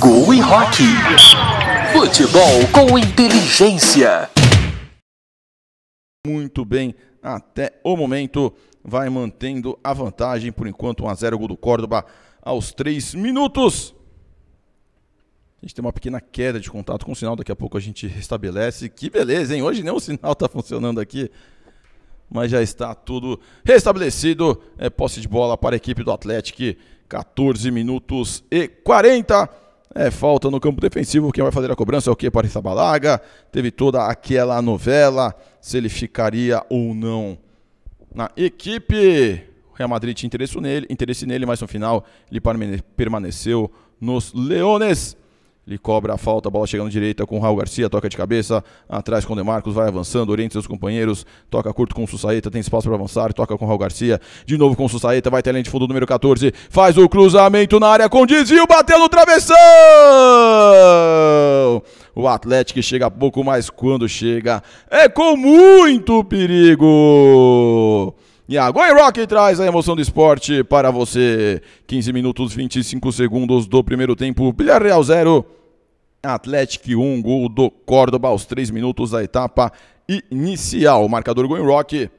Gol e Rock. Futebol com inteligência. Muito bem, até o momento vai mantendo a vantagem por enquanto 1 a 0 gol do Córdoba aos 3 minutos. A gente tem uma pequena queda de contato com o sinal, daqui a pouco a gente restabelece. Que beleza, hein? Hoje nem o sinal está funcionando aqui, mas já está tudo restabelecido. É posse de bola para a equipe do Atlético, 14 minutos e 40. É falta no campo defensivo. Quem vai fazer a cobrança é o que? Parissa Balaga. Teve toda aquela novela. Se ele ficaria ou não na equipe. O Real Madrid tinha interesse nele, interesse nele mas no final ele permaneceu nos Leones. Ele cobra a falta, a bola chegando direita com Raul Garcia, toca de cabeça, atrás com Demarcos, vai avançando, orienta seus companheiros, toca curto com o Sussaeta, tem espaço para avançar, toca com Raul Garcia, de novo com o Sussaeta, vai ter além de fundo número 14, faz o cruzamento na área com desvio, bateu no travessão! O Atlético chega pouco, mas quando chega é com muito perigo! Iago e Rock traz a emoção do esporte para você. 15 minutos 25 segundos do primeiro tempo. Real 0, Atlético 1, gol do Córdoba aos 3 minutos da etapa inicial. O marcador Going Rock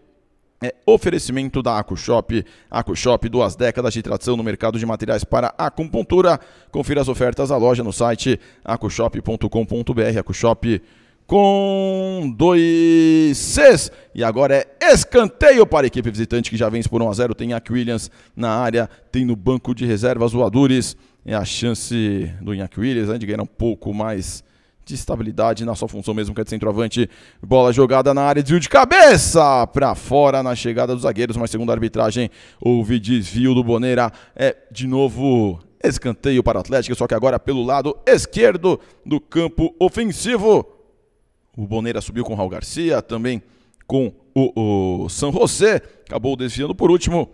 é oferecimento da AcuShop. AcuShop, duas décadas de tradição no mercado de materiais para acupuntura. Confira as ofertas da loja no site acushop.com.br. AcuShop com dois Cs. E agora é escanteio para a equipe visitante que já vence por 1 a 0 Tem a Williams na área, tem no banco de reservas o Adures é a chance do Iñaki Williams né, de ganhar um pouco mais de estabilidade na sua função mesmo que é de centroavante. Bola jogada na área, desvio de cabeça para fora na chegada dos zagueiros, mas segundo a arbitragem, houve desvio do Boneira. É de novo escanteio para o Atlético, só que agora pelo lado esquerdo do campo ofensivo. O Boneira subiu com o Raul Garcia, também com o, o San José, acabou desviando por último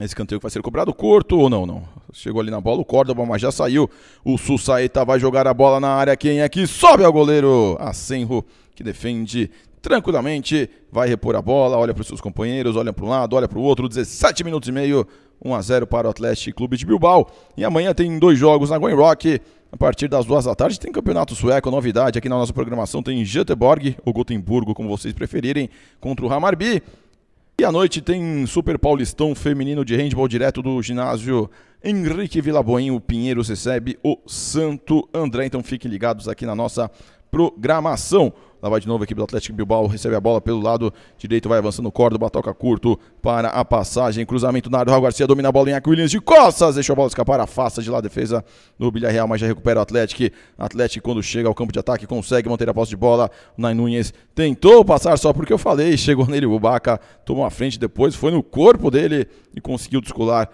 né, escanteio que vai ser cobrado curto ou não, não. Chegou ali na bola o Córdoba, mas já saiu. O Sussaeta vai jogar a bola na área. Quem é que sobe ao goleiro? Senro, que defende tranquilamente, vai repor a bola, olha para os seus companheiros, olha para um lado, olha para o outro. 17 minutos e meio, 1 a 0 para o Atlético Clube de Bilbao. E amanhã tem dois jogos na Goin Rock. A partir das duas da tarde tem campeonato sueco, novidade aqui na nossa programação tem Göteborg ou Gotemburgo, como vocês preferirem, contra o Hammarby. E à noite tem Super Paulistão Feminino de Handball direto do ginásio Henrique Vilaboinho. O Pinheiro recebe o Santo André. Então fiquem ligados aqui na nossa programação. Lá vai de novo a equipe do Atlético Bilbao, recebe a bola pelo lado direito, vai avançando Córdoba, toca curto para a passagem, cruzamento na área, Garcia domina a bola em Williams de costas, deixou a bola escapar, afasta de lá a defesa do Real, mas já recupera o Atlético. Atlético quando chega ao campo de ataque consegue manter a posse de bola, o Nain Nunes tentou passar só porque eu falei, chegou nele o Bubaca, tomou a frente depois, foi no corpo dele e conseguiu descolar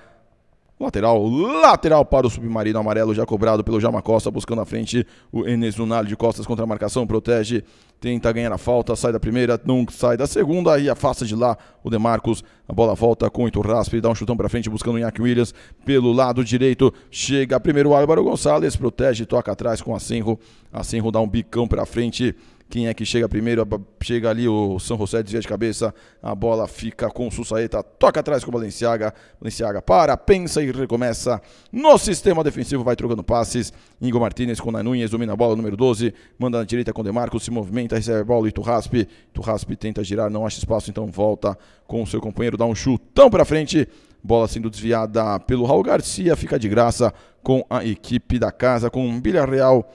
Lateral, lateral para o submarino amarelo, já cobrado pelo Jama Costa, buscando a frente o Enes Lunali de costas contra a marcação, protege, tenta ganhar a falta, sai da primeira, não sai da segunda e afasta de lá o Demarcos. A bola volta com o Iturraspe, dá um chutão para frente, buscando o Iac Williams pelo lado direito. Chega primeiro o Álvaro Gonçalves, protege, toca atrás com o Acenro. Acenro dá um bicão para frente. Quem é que chega primeiro? Chega ali o São José, desvia de cabeça. A bola fica com o Sussaeta. Toca atrás com o Balenciaga. Balenciaga para, pensa e recomeça. No sistema defensivo, vai trocando passes. Ingo Martinez com Nanunhas, domina a bola, número 12. Manda na direita com o Demarco, se movimenta, recebe a bola e Turraspe. Turraspe tenta girar, não acha espaço, então volta com o seu companheiro. Dá um chutão para frente. Bola sendo desviada pelo Raul Garcia. Fica de graça com a equipe da casa, com o Bilha Real.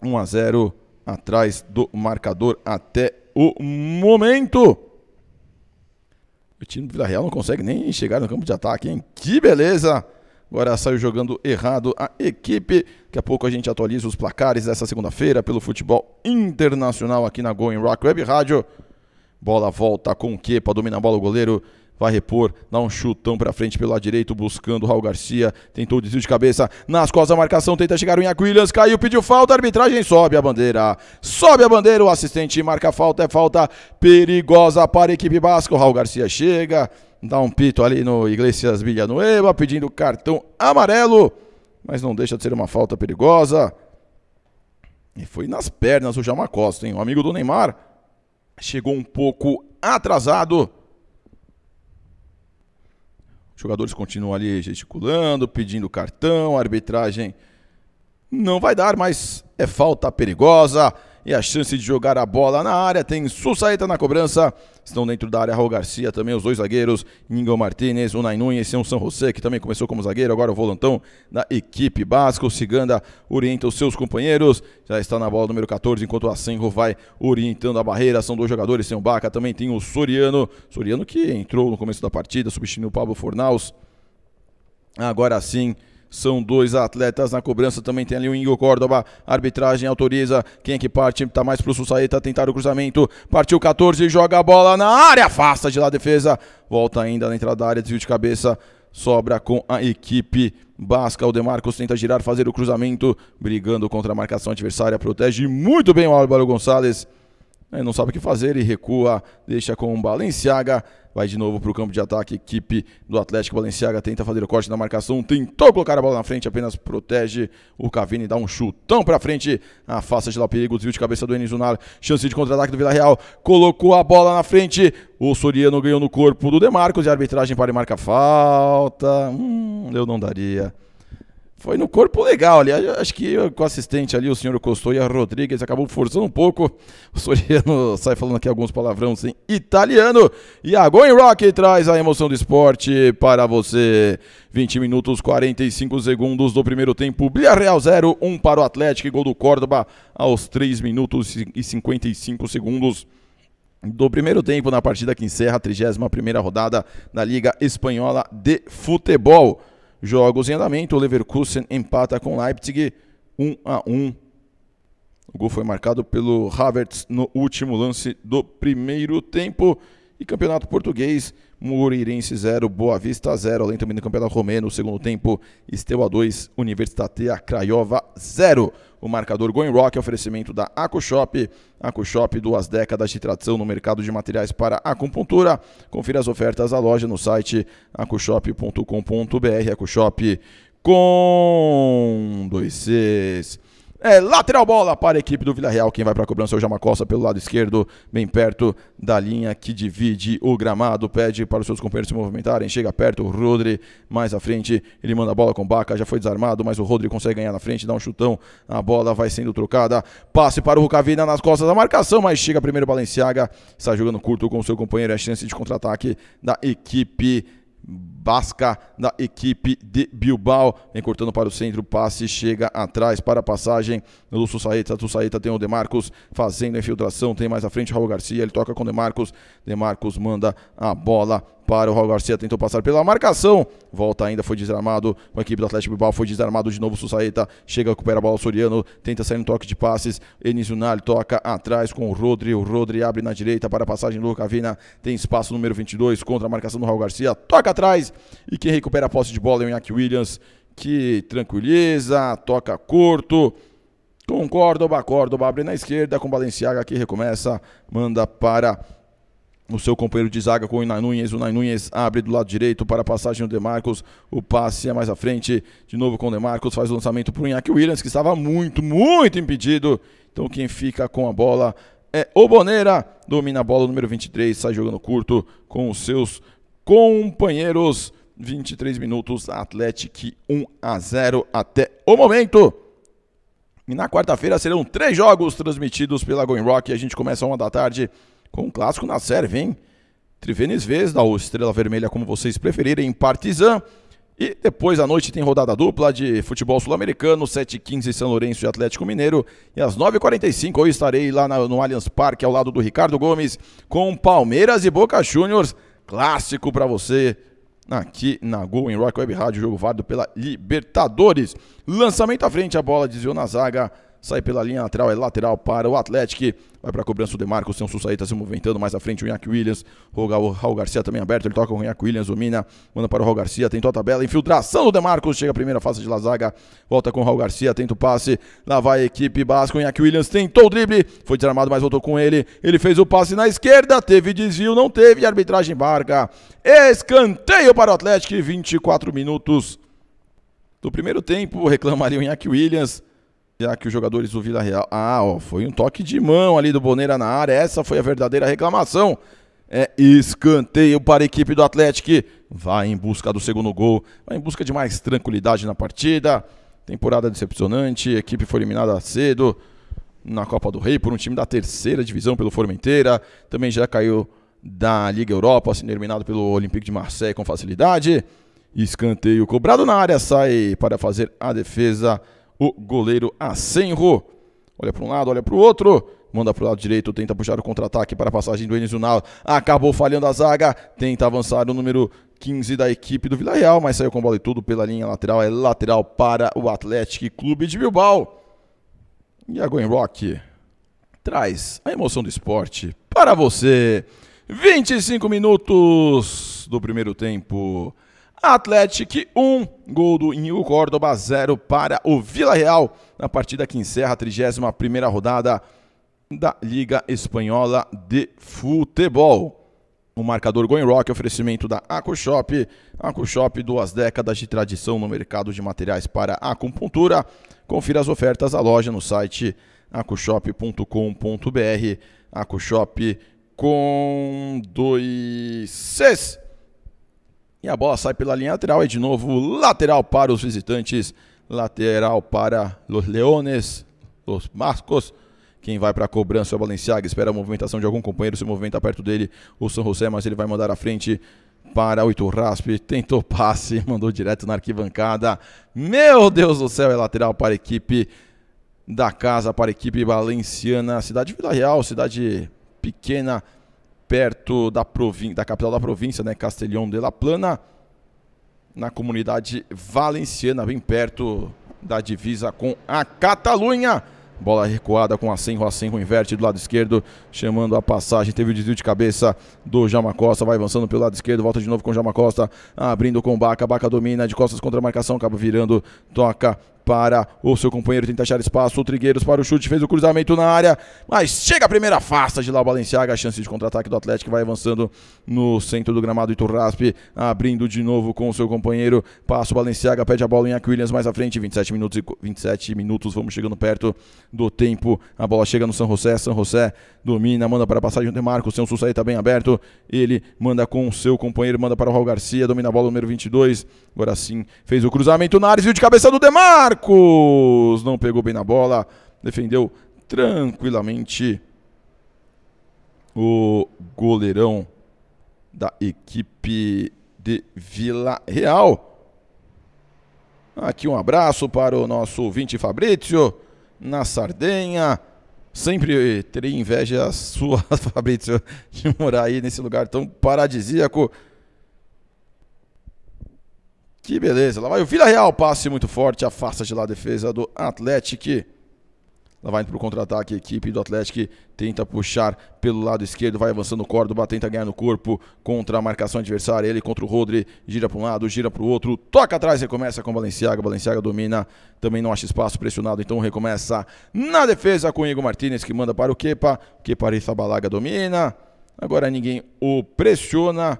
1 a 0 atrás do marcador até o momento. O time do Vila Real não consegue nem chegar no campo de ataque, hein? Que beleza! Agora saiu jogando errado a equipe. Daqui a pouco a gente atualiza os placares dessa segunda-feira pelo futebol internacional aqui na Going Rock Web Rádio. Bola volta com o Kepa, domina a bola o goleiro vai repor, dá um chutão para frente pelo lado direito, buscando o Raul Garcia, tentou o desvio de cabeça, nas costas da marcação, tenta chegar o Iaco Williams, caiu, pediu falta, arbitragem sobe a bandeira, sobe a bandeira, o assistente marca a falta, é falta perigosa para a equipe basca, o Raul Garcia chega, dá um pito ali no Iglesias Villanueva, pedindo cartão amarelo, mas não deixa de ser uma falta perigosa. E foi nas pernas o Jamacosta, hein? O amigo do Neymar chegou um pouco atrasado jogadores continuam ali gesticulando, pedindo cartão, a arbitragem não vai dar, mas é falta perigosa e a chance de jogar a bola na área. Tem Sussaeta na cobrança. Estão dentro da área Raul Garcia, também os dois zagueiros, Ingo Martinez, o Nunes e um São José, que também começou como zagueiro, agora o volantão da equipe basca. O Ciganda orienta os seus companheiros, já está na bola número 14, enquanto o Asenro vai orientando a barreira. São dois jogadores, tem o Baca, também tem o Soriano. Soriano que entrou no começo da partida, substituindo o Pablo Fornaus. Agora sim, são dois atletas na cobrança. Também tem ali o Ingo Córdoba. Arbitragem autoriza. Quem é que parte? Tá mais pro Sussaeta tentar o cruzamento. Partiu 14, joga a bola na área. Afasta de lá a defesa. Volta ainda na entrada da área. Desvio de cabeça. Sobra com a equipe basca. O Demarcos tenta girar, fazer o cruzamento. Brigando contra a marcação adversária. Protege muito bem o Álvaro Gonçalves. Né, não sabe o que fazer e recua, deixa com o Balenciaga, vai de novo para o campo de ataque, equipe do Atlético Balenciaga tenta fazer o corte na marcação, tentou colocar a bola na frente, apenas protege o Cavini, dá um chutão para frente, afasta de lá o perigo, desvio de cabeça do Enes Zunar, chance de contra-ataque do Vila Real, colocou a bola na frente, o Soriano ganhou no corpo do Demarcos e a arbitragem para e marca falta, hum, eu não daria. Foi no corpo legal, ali, acho que com o assistente ali, o senhor Costou e a Rodrigues acabou forçando um pouco. O Soriano sai falando aqui alguns palavrões em italiano. E a Going Rock traz a emoção do esporte para você. 20 minutos 45 segundos do primeiro tempo. Real 0, 1 para o Atlético. Gol do Córdoba aos 3 minutos e 55 segundos do primeiro tempo na partida que encerra a 31 rodada da Liga Espanhola de Futebol jogos em andamento. O Leverkusen empata com Leipzig 1 a 1. O gol foi marcado pelo Havertz no último lance do primeiro tempo. E Campeonato Português, Moreirense 0, Boa Vista 0. Além também do Campeonato Romeno, segundo tempo, a 2, Universitatea Craiova 0. O marcador Going Rock oferecimento da AcoShop. AcoShop, duas décadas de tradição no mercado de materiais para acupuntura. Confira as ofertas da loja no site acushop.com.br. AcoShop com dois Cs. É lateral bola para a equipe do Vila Real. Quem vai para a cobrança é o Jamacosta pelo lado esquerdo, bem perto da linha que divide o gramado. Pede para os seus companheiros se movimentarem. Chega perto, o Rodri mais à frente. Ele manda a bola com Baca, já foi desarmado, mas o Rodri consegue ganhar na frente, dá um chutão. A bola vai sendo trocada. Passe para o Rucavina nas costas da marcação, mas chega primeiro Balenciaga. Está jogando curto com o seu companheiro. É a chance de contra-ataque da equipe Basca da equipe de Bilbao. Vem cortando para o centro, passe, chega atrás para a passagem do Sussaeta. Sussaeta tem o Demarcos fazendo a infiltração, tem mais à frente Raul Garcia, ele toca com o Demarcos. Demarcos manda a bola para o Raul Garcia, tentou passar pela marcação, volta ainda, foi desarmado com a equipe do Atlético Bilbao, foi desarmado de novo, Sussaeta chega, recupera a bola, Soriano tenta sair no toque de passes, Enísio Nali toca atrás com o Rodri, o Rodri abre na direita para a passagem do Lucavina, tem espaço número 22 contra a marcação do Raul Garcia, toca atrás e quem recupera a posse de bola é o Iñaki Williams, que tranquiliza, toca curto, com Córdoba, Córdoba abre na esquerda com Balenciaga que recomeça, manda para o seu companheiro de zaga com o Iná O Iná abre do lado direito para a passagem do Demarcos. O passe é mais à frente. De novo com o Demarcos. Faz o lançamento para o Inaki Williams, que estava muito, muito impedido. Então quem fica com a bola é o Boneira. Domina a bola, número 23. Sai jogando curto com os seus companheiros. 23 minutos, Atlético 1 a 0 até o momento. E na quarta-feira serão três jogos transmitidos pela Going Rock. A gente começa uma da tarde com um clássico na Sérvia, hein? Trivenis Vesda, ou Estrela Vermelha, como vocês preferirem, em Partizan. E depois à noite tem rodada dupla de futebol sul-americano, 7h15 São Lourenço e Atlético Mineiro. E às 9h45 eu estarei lá no Allianz Parque, ao lado do Ricardo Gomes, com Palmeiras e Boca Juniors. Clássico para você aqui na Gol em Rock Web Rádio, jogo válido pela Libertadores. Lançamento à frente, a bola desviou na zaga sai pela linha lateral, é lateral para o Atlético, vai para a cobrança do Demarco, o Celso está se movimentando mais à frente, o Iac Williams, o Raul Garcia também aberto, ele toca o Iac Williams, domina, manda para o Raul Garcia, tentou a tabela, infiltração do Demarco, chega a primeira fase de Lazaga, volta com o Raul Garcia, tenta o passe, lá vai a equipe basca, o Iac Williams tentou o drible, foi desarmado, mas voltou com ele, ele fez o passe na esquerda, teve desvio, não teve, arbitragem barca, escanteio para o Atlético, 24 minutos do primeiro tempo, reclamaria o Iac Williams, já que os jogadores do Vila Real. Ah, ó, foi um toque de mão ali do Boneira na área. Essa foi a verdadeira reclamação. É escanteio para a equipe do Atlético. Vai em busca do segundo gol. Vai em busca de mais tranquilidade na partida. Temporada decepcionante. A equipe foi eliminada cedo na Copa do Rei por um time da terceira divisão pelo Formenteira. Também já caiu da Liga Europa, sendo eliminado pelo Olympique de Marseille com facilidade. Escanteio cobrado na área, sai para fazer a defesa o goleiro Asenro. Olha para um lado, olha para o outro. Manda para o lado direito, tenta puxar o contra-ataque para a passagem do Enes Unal. Acabou falhando a zaga. Tenta avançar o número 15 da equipe do Vila Real, mas saiu com bola e tudo pela linha lateral. É lateral para o Atlético Clube de Bilbao. E a Rock traz a emoção do esporte para você. 25 minutos do primeiro tempo. Atlético 1, gol do Inil Córdoba 0 para o Vila Real, na partida que encerra a 31 rodada da Liga Espanhola de Futebol. O marcador Going Rock, oferecimento da AcuShop. AcuShop, duas décadas de tradição no mercado de materiais para acupuntura. Confira as ofertas da loja no site acushop.com.br. AcuShop com dois Cs. E a bola sai pela linha lateral. e de novo lateral para os visitantes. Lateral para os Leones, os Marcos. Quem vai para a cobrança é o Balenciaga. Espera a movimentação de algum companheiro. Se movimenta perto dele o São José, mas ele vai mandar à frente para o Iturraspe, tentou passe, mandou direto na arquibancada. Meu Deus do céu, é lateral para a equipe da casa, para a equipe valenciana, cidade Vila Real, cidade pequena perto da, da capital da província, né, Castellón de la Plana, na comunidade valenciana, bem perto da divisa com a Catalunha. Bola recuada com a Senro, a Senro inverte do lado esquerdo, chamando a passagem. Teve o desvio de cabeça do Jama Costa, vai avançando pelo lado esquerdo, volta de novo com o Jama Costa, abrindo com o Baca. Baca domina de costas contra a marcação, acaba virando, toca para o seu companheiro, tenta achar espaço, o Trigueiros para o chute, fez o cruzamento na área, mas chega a primeira faça de lá o Balenciaga, a chance de contra-ataque do Atlético vai avançando no centro do gramado Iturraspe, abrindo de novo com o seu companheiro, passa o Balenciaga, pede a bola em Williams mais à frente, 27 minutos e 27 minutos, vamos chegando perto do tempo, a bola chega no San José, San José domina, manda para a passagem do Demarco, seu Sousa está bem aberto, ele manda com o seu companheiro, manda para o Raul Garcia, domina a bola número 22, agora sim, fez o cruzamento na área, viu de cabeça do Demarco, Marcos não pegou bem na bola, defendeu tranquilamente o goleirão da equipe de Vila Real. Aqui um abraço para o nosso ouvinte Fabrício, na Sardenha. Sempre terei inveja sua, Fabrício, de morar aí nesse lugar tão paradisíaco. Que beleza. Lá vai o Vila Real. Passe muito forte. Afasta de lá a defesa do Atlético. Lá vai indo pro contra-ataque. A equipe do Atlético tenta puxar pelo lado esquerdo. Vai avançando o Córdoba. Tenta ganhar no corpo contra a marcação adversária. Ele contra o Rodri. Gira para um lado, gira para o outro. Toca atrás. Recomeça com o Balenciaga. Balenciaga domina. Também não acha espaço pressionado. Então recomeça na defesa com o Igor Martinez que manda para o Kepa. Kepa Balaga domina. Agora ninguém o pressiona.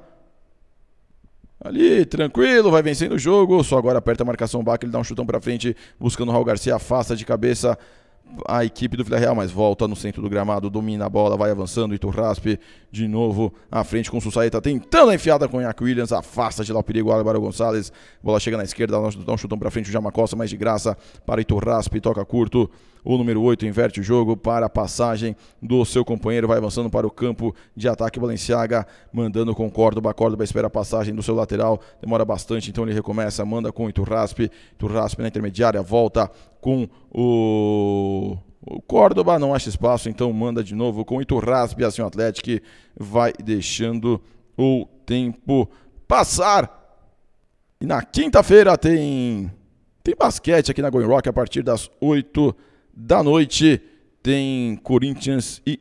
Ali, tranquilo, vai vencendo o jogo. Só agora aperta a marcação back, ele dá um chutão para frente, buscando o Raul Garcia, afasta de cabeça a equipe do Real mas volta no centro do gramado, domina a bola, vai avançando, Iturraspe de novo à frente com o Sussaeta, tentando a enfiada com o Iac Williams, afasta de lá o perigo, Álvaro Gonçalves, bola chega na esquerda, dá um chutão para frente, o Jamacosta, mais de graça para Iturraspe, toca curto, o número 8 inverte o jogo para a passagem do seu companheiro, vai avançando para o campo de ataque. Balenciaga mandando com Córdoba. Córdoba espera a passagem do seu lateral, demora bastante, então ele recomeça, manda com Iturraspe. Iturraspe na intermediária, volta com o o Córdoba não acha espaço, então manda de novo com Iturraspe, assim o Atlético vai deixando o tempo passar. E na quinta-feira tem tem basquete aqui na Going Rock a partir das 8 da noite tem Corinthians e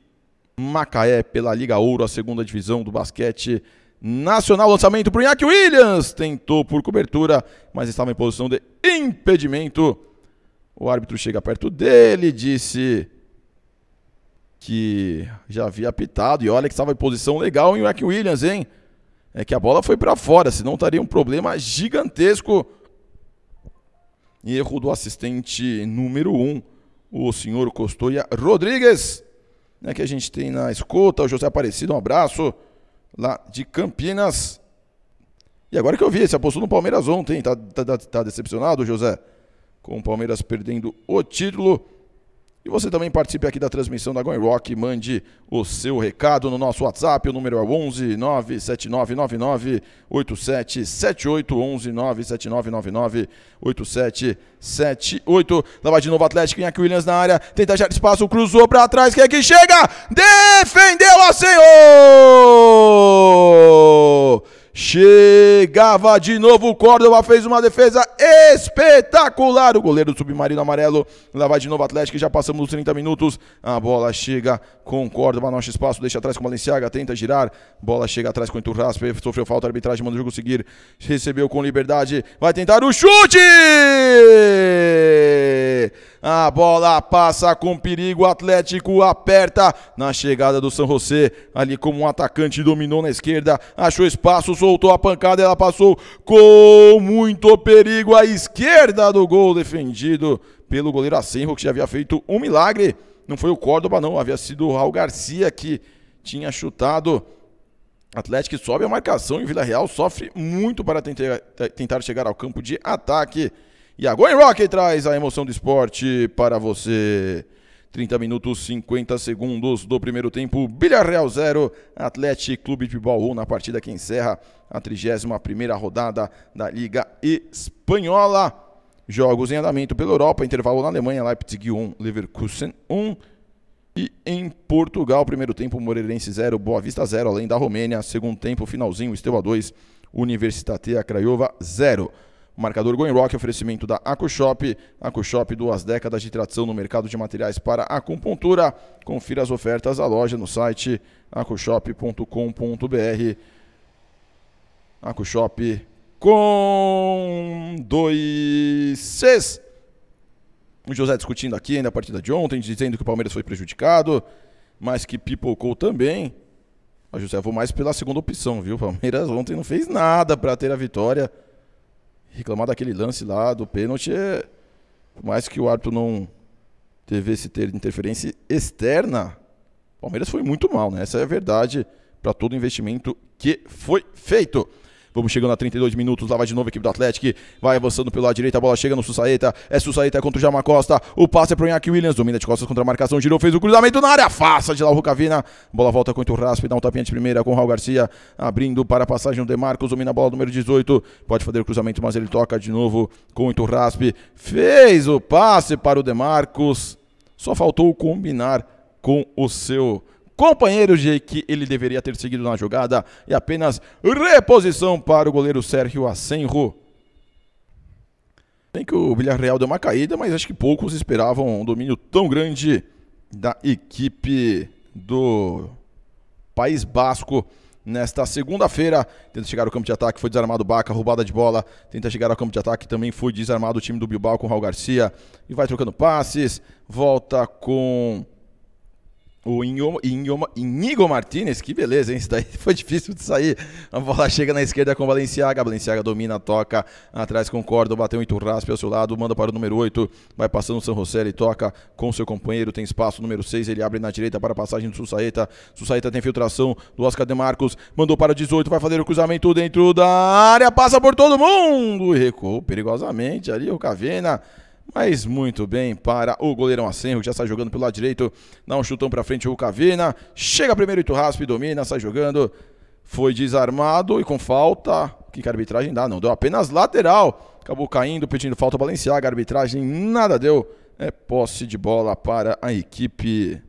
Macaé pela Liga Ouro, a segunda divisão do basquete nacional. Lançamento para o Iñaki Williams. Tentou por cobertura, mas estava em posição de impedimento. O árbitro chega perto dele, disse que já havia apitado. E olha que estava em posição legal em Iñaki Williams, hein? É que a bola foi para fora, senão estaria um problema gigantesco. Erro do assistente número 1. Um o senhor Costoia Rodrigues, né, que a gente tem na escuta, o José Aparecido, um abraço lá de Campinas. E agora que eu vi, se apostou no Palmeiras ontem, tá, tá, tá, tá decepcionado, José? Com o Palmeiras perdendo o título. E você também participe aqui da transmissão da Goi Rock, mande o seu recado no nosso WhatsApp, o número é 11 97999 11 Lá vai de novo o Atlético, Inhaque Williams na área, tenta achar espaço, cruzou para trás, quem é que chega? Defendeu a senhor! Chegava de novo o Córdoba, fez uma defesa espetacular. O goleiro do submarino amarelo. Lá vai de novo o Atlético, já passamos os 30 minutos. A bola chega com o Córdoba, nosso espaço, deixa atrás com o Balenciaga, tenta girar. Bola chega atrás com o Iturraspe, sofreu falta, arbitragem, manda o jogo seguir. Recebeu com liberdade, vai tentar o chute! A bola passa com perigo. O Atlético aperta na chegada do São José. Ali como um atacante dominou na esquerda. Achou espaço, soltou a pancada. Ela passou com muito perigo à esquerda do gol defendido pelo goleiro Acenro, que já havia feito um milagre. Não foi o Córdoba, não. Havia sido o Raul Garcia que tinha chutado. Atlético sobe a marcação e o Vila Real sofre muito para tentar chegar ao campo de ataque. E a Going Rock traz a emoção do esporte para você. 30 minutos 50 segundos do primeiro tempo. Bilharreal 0, Atlético Clube de Bauru na partida que encerra a 31 rodada da Liga Espanhola. Jogos em andamento pela Europa, intervalo na Alemanha, Leipzig 1, Leverkusen 1. E em Portugal, primeiro tempo, Moreirense 0, Boa Vista 0, além da Romênia. Segundo tempo, finalzinho, Esteva 2, Universitate Craiova 0. O marcador Going Rock, oferecimento da AcuShop. AcuShop, duas décadas de tradição no mercado de materiais para acupuntura. Confira as ofertas da loja no site acushop.com.br. AcuShop com dois Cs. O José discutindo aqui ainda a partida de ontem, dizendo que o Palmeiras foi prejudicado, mas que pipocou também. Mas, José, vou mais pela segunda opção, viu? O Palmeiras ontem não fez nada para ter a vitória reclamar daquele lance lá do pênalti é. Por mais que o árbitro não devesse ter interferência externa, o Palmeiras foi muito mal, né? Essa é a verdade para todo investimento que foi feito. Vamos chegando a 32 minutos. Lá vai de novo a equipe do Atlético. Vai avançando pelo lado direito. A bola chega no Sussaeta. É Sussaeta contra o Jamacosta Costa. O passe é pro Iac Williams. Domina de costas contra a marcação. Girou, fez o cruzamento na área. Faça de lá o Rucavina. Bola volta contra o Rasp. Dá um tapinha de primeira com o Raul Garcia. Abrindo para a passagem do Demarcos. Domina a bola número 18. Pode fazer o cruzamento, mas ele toca de novo com o Rasp. Fez o passe para o Demarcos. Só faltou combinar com o seu companheiro de que ele deveria ter seguido na jogada e apenas reposição para o goleiro Sérgio Asenro. Bem que o Villarreal deu uma caída, mas acho que poucos esperavam um domínio tão grande da equipe do País Basco nesta segunda-feira. Tenta chegar ao campo de ataque, foi desarmado o Baca, roubada de bola. Tenta chegar ao campo de ataque, também foi desarmado o time do Bilbao com Raul Garcia. E vai trocando passes, volta com o Inhoma, Inhoma, Inigo Martinez, que beleza, hein? Isso daí foi difícil de sair. A bola chega na esquerda com o Valenciaga. Valenciaga domina, toca atrás com Corda, bateu em Iturraspe pelo seu lado, manda para o número 8. Vai passando o San José, e toca com seu companheiro, tem espaço. Número 6, ele abre na direita para a passagem do Sussaeta. Sussaeta tem filtração do Oscar de Marcos, mandou para 18, vai fazer o cruzamento dentro da área, passa por todo mundo e recuou perigosamente ali o Cavena. Mas muito bem para o goleirão Acenro, que já sai jogando pelo lado direito. Dá um chutão para frente o Cavina. Chega primeiro Iturraspe, domina, sai jogando. Foi desarmado e com falta. Que, que a arbitragem dá? Não, deu apenas lateral. Acabou caindo, pedindo falta balanceada. A arbitragem nada deu. É posse de bola para a equipe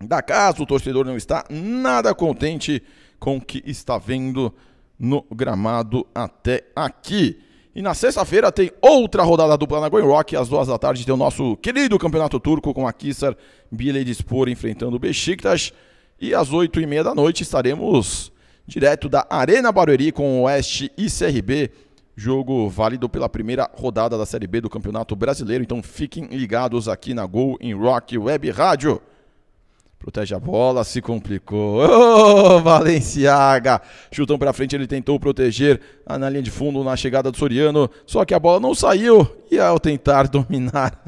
da casa. O torcedor não está nada contente com o que está vendo no gramado até aqui. E na sexta-feira tem outra rodada dupla na Going Rock. Às duas da tarde tem o nosso querido campeonato turco com a Kissar Dispor enfrentando o Besiktas. E às oito e meia da noite estaremos direto da Arena Barueri com o Oeste e CRB. Jogo válido pela primeira rodada da Série B do Campeonato Brasileiro. Então fiquem ligados aqui na Gol in Rock Web Rádio. Protege a bola, se complicou. Oh, Valenciaga! Chutão para frente, ele tentou proteger ah, na linha de fundo na chegada do Soriano, só que a bola não saiu e ao tentar dominar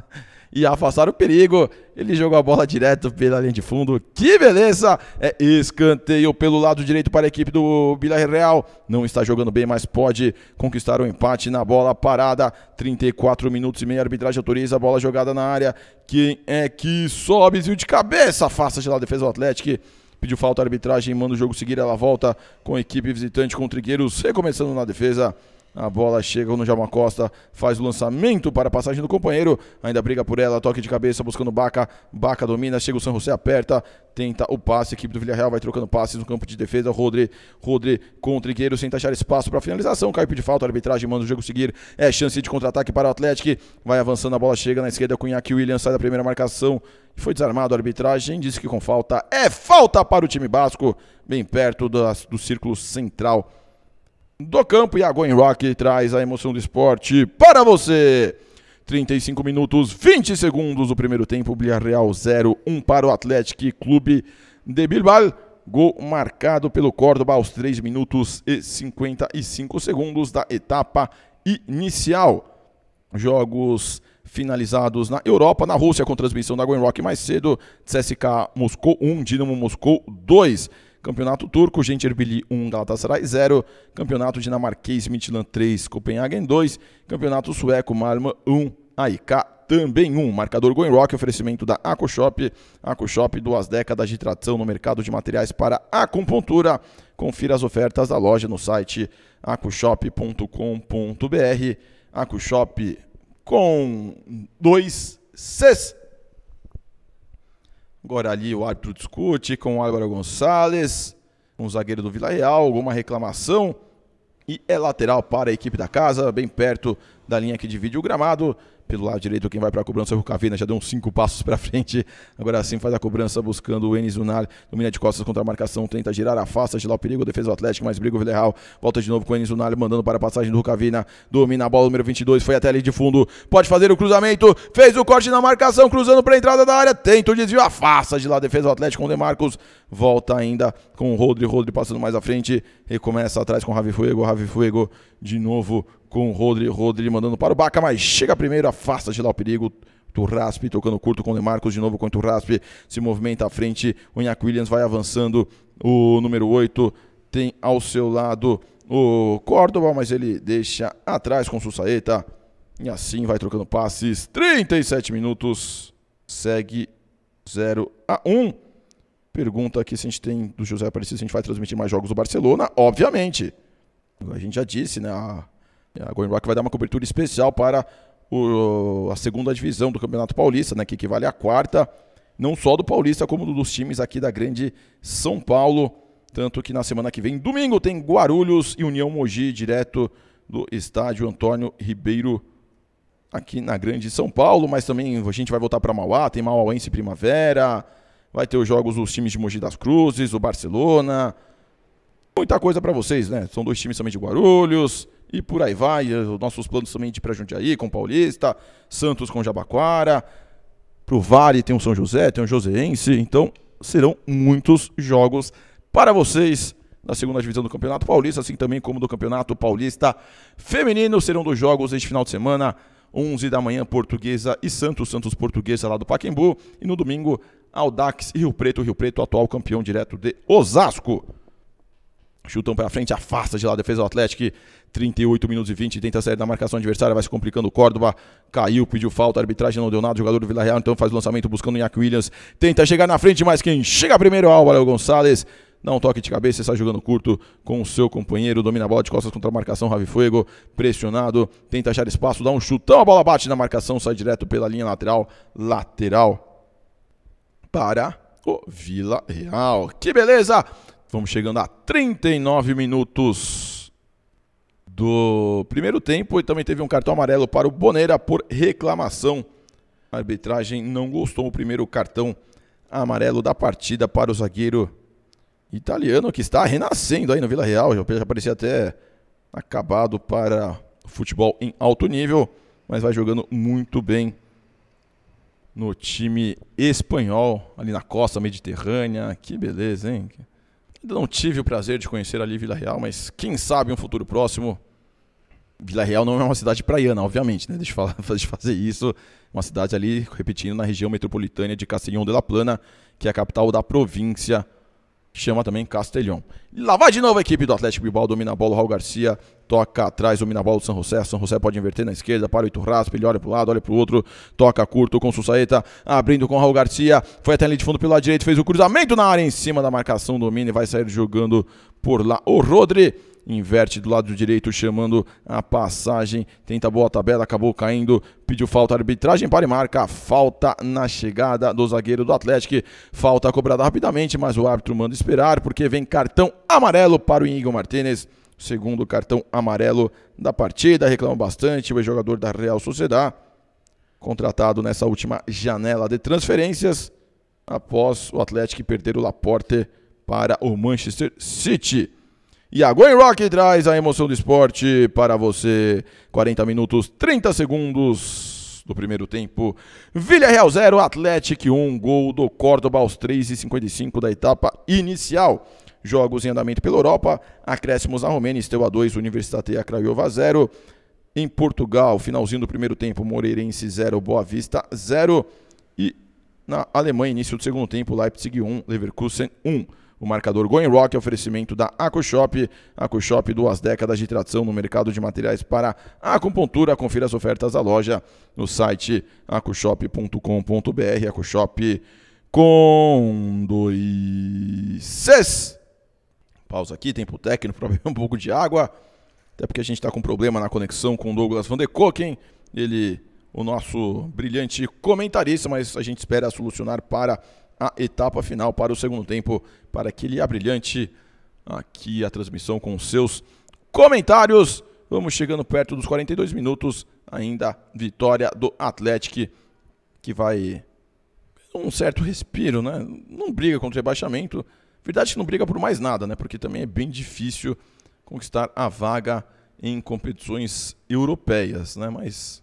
e afastar o perigo. Ele jogou a bola direto pela linha de fundo. Que beleza! É escanteio pelo lado direito para a equipe do Villarreal. Não está jogando bem, mas pode conquistar o um empate na bola parada. 34 minutos e meio. A arbitragem autoriza a bola jogada na área. Quem é que sobe? Viu de cabeça. Afasta de lá a defesa do Atlético pediu falta à arbitragem, manda o jogo seguir, ela volta com a equipe visitante, com o Trigueiros, recomeçando na defesa. A bola chega no Jalma Costa, faz o lançamento para a passagem do companheiro, ainda briga por ela, toque de cabeça, buscando Baca, Baca domina, chega o San José, aperta, tenta o passe, a equipe do Villarreal vai trocando passes no campo de defesa, Rodri, Rodri com Trigueiro, sem achar espaço para finalização, caiu de falta, a arbitragem manda o jogo seguir, é chance de contra-ataque para o Atlético, vai avançando, a bola chega na esquerda, Cunhaque William sai da primeira marcação, foi desarmado a arbitragem, disse que com falta, é falta para o time basco, bem perto do, do círculo central do campo. E a Going Rock traz a emoção do esporte para você. 35 minutos, 20 segundos do primeiro tempo. Villarreal 0, 1 para o Atlético Clube de Bilbao. Gol marcado pelo Córdoba aos 3 minutos e 55 segundos da etapa inicial. Jogos finalizados na Europa, na Rússia com transmissão da Gwen Rock mais cedo, CSK Moscou 1, Dinamo Moscou 2. Campeonato Turco, Genterbili 1, Galatasaray 0. Campeonato Dinamarquês, Midtjylland 3, Copenhagen 2. Campeonato Sueco, Malmö 1, AIK também 1. Marcador Going Rock, oferecimento da AcoShop. AcoShop, duas décadas de tradição no mercado de materiais para acupuntura. Confira as ofertas da loja no site acoshop.com.br. AcoShop com dois Cs. Agora ali o árbitro discute com o Álvaro Gonçalves, um zagueiro do Vila Real, alguma reclamação. E é lateral para a equipe da casa, bem perto da linha que divide o gramado pelo lado direito quem vai para a cobrança é o Cavena, já deu uns cinco passos para frente, agora sim faz a cobrança buscando o Enes Unal, domina de costas contra a marcação, tenta girar, afasta, girar o perigo, defesa do Atlético, mas briga o Villarreal, volta de novo com o Enes Unal, mandando para a passagem do Rucavina, domina a bola, número 22, foi até ali de fundo, pode fazer o cruzamento, fez o corte na marcação, cruzando para a entrada da área, tenta o desvio, afasta de lá, defesa do Atlético com o Demarcos, volta ainda com o Rodri, Rodri passando mais à frente, recomeça atrás com o Ravi Fuego, Ravi Fuego de novo com o Rodri, Rodri mandando para o Baca, mas chega primeiro, afasta de lá o perigo. Turraspe tocando curto com o Lemarcos de novo com o Turraspe, se movimenta à frente. O Inhaque Williams vai avançando. O número 8 tem ao seu lado o Córdoba, mas ele deixa atrás com o Sussaeta. E assim vai trocando passes. 37 minutos. Segue 0 a 1. Pergunta aqui se a gente tem do José Aparecido, se a gente vai transmitir mais jogos do Barcelona. Obviamente. A gente já disse, né? A é, a Goiânia Rock vai dar uma cobertura especial para o, a segunda divisão do Campeonato Paulista, né, que equivale à quarta, não só do Paulista, como dos times aqui da grande São Paulo. Tanto que na semana que vem, domingo, tem Guarulhos e União Mogi, direto do estádio Antônio Ribeiro, aqui na grande São Paulo. Mas também a gente vai voltar para Mauá, tem Mauauense Primavera, vai ter os jogos dos times de Mogi das Cruzes, o Barcelona. Muita coisa para vocês, né? São dois times também de Guarulhos e por aí vai. Eh, os nossos planos também de ir pra Jundiaí, com Paulista, Santos com Jabaquara. pro Vale tem um São José, tem um Joseense. Então serão muitos jogos para vocês na segunda divisão do Campeonato Paulista, assim também como do Campeonato Paulista Feminino. Serão dos jogos este final de semana. 11 da manhã, Portuguesa e Santos, Santos Portuguesa lá do Paquembu. E no domingo, Aldax e Rio Preto, Rio Preto atual campeão direto de Osasco. Chutão para frente, afasta de lá a defesa do Atlético 38 minutos e 20, tenta sair da marcação adversária, vai se complicando. Córdoba caiu, pediu falta, a arbitragem não deu nada. O jogador do Vila Real então faz o lançamento buscando o Iac Williams. Tenta chegar na frente, mas quem chega primeiro é o Álvaro Gonçalves. Dá um toque de cabeça, sai jogando curto com o seu companheiro. Domina a bola de costas contra a marcação. Ravi Fuego pressionado, tenta achar espaço, dá um chutão. A bola bate na marcação, sai direto pela linha lateral. Lateral para o Vila Real. Que beleza! Vamos chegando a 39 minutos do primeiro tempo e também teve um cartão amarelo para o Boneira por reclamação. A arbitragem não gostou o primeiro cartão amarelo da partida para o zagueiro italiano que está renascendo aí no Vila Real, já parecia até acabado para o futebol em alto nível, mas vai jogando muito bem no time espanhol, ali na costa mediterrânea. Que beleza, hein? Ainda não tive o prazer de conhecer ali Vila Real, mas quem sabe um futuro próximo Vila Real não é uma cidade praiana, obviamente, né? Deixa eu falar, deixa eu fazer isso. Uma cidade ali, repetindo, na região metropolitana de Castellón de la Plana, que é a capital da província, chama também Castellón. Lá vai de novo a equipe do Atlético Bilbao, domina a bola, Raul Garcia toca atrás, domina a bola do San José, San José pode inverter na esquerda, para o Iturraspe, ele olha para o lado, olha para o outro, toca curto com Sussaeta, abrindo com Raul Garcia, foi até ali de fundo pelo lado direito, fez o cruzamento na área em cima da marcação, domina e vai sair jogando por lá o Rodri inverte do lado direito, chamando a passagem, tenta boa tabela, acabou caindo, pediu falta, arbitragem para e marca, falta na chegada do zagueiro do Atlético, falta cobrada rapidamente, mas o árbitro manda esperar, porque vem cartão amarelo para o Inigo Martínez segundo cartão amarelo da partida, reclama bastante o jogador da Real Sociedade, contratado nessa última janela de transferências, após o Atlético perder o Laporte para o Manchester City. E a Gwen Rock traz a emoção do esporte para você. 40 minutos, 30 segundos do primeiro tempo. Vila Real 0, Atlético 1, um, gol do Córdoba aos 3h55 da etapa inicial. Jogos em andamento pela Europa, acréscimos na Romênia, Esteu a 2, a Craiova 0. Em Portugal, finalzinho do primeiro tempo, Moreirense 0, Boa Vista 0. E na Alemanha, início do segundo tempo, Leipzig 1, um, Leverkusen 1. Um. O marcador Going Rock oferecimento da AcoShop. AcoShop, duas décadas de tradição no mercado de materiais para acupuntura. Confira as ofertas da loja no site acuShop.com.br AcoShop com dois Cs. Pausa aqui, tempo técnico para beber um pouco de água. Até porque a gente está com problema na conexão com o Douglas Van de Koken. Ele, o nosso brilhante comentarista, mas a gente espera solucionar para a etapa final para o segundo tempo, para aquele abrilhante aqui a transmissão com seus comentários. Vamos chegando perto dos 42 minutos, ainda vitória do Atlético, que vai um certo respiro, né? Não briga contra o rebaixamento. Verdade é que não briga por mais nada, né? Porque também é bem difícil conquistar a vaga em competições europeias, né? Mas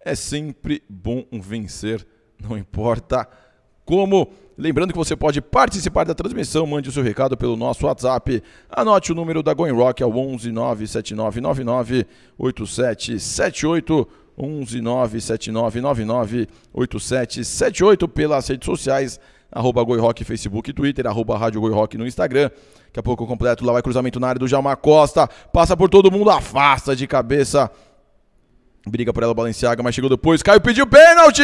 é sempre bom vencer, não importa como. Lembrando que você pode participar da transmissão, mande o seu recado pelo nosso WhatsApp. Anote o número da Going Rock é o 11 11979998778 pelas redes sociais, arroba Goirock, Facebook e Twitter, arroba Rádio Goirock no Instagram. Daqui a pouco eu completo, lá vai cruzamento na área do Jalma Costa, passa por todo mundo, afasta de cabeça Briga por ela Balenciaga, mas chegou depois. Caio pediu pênalti!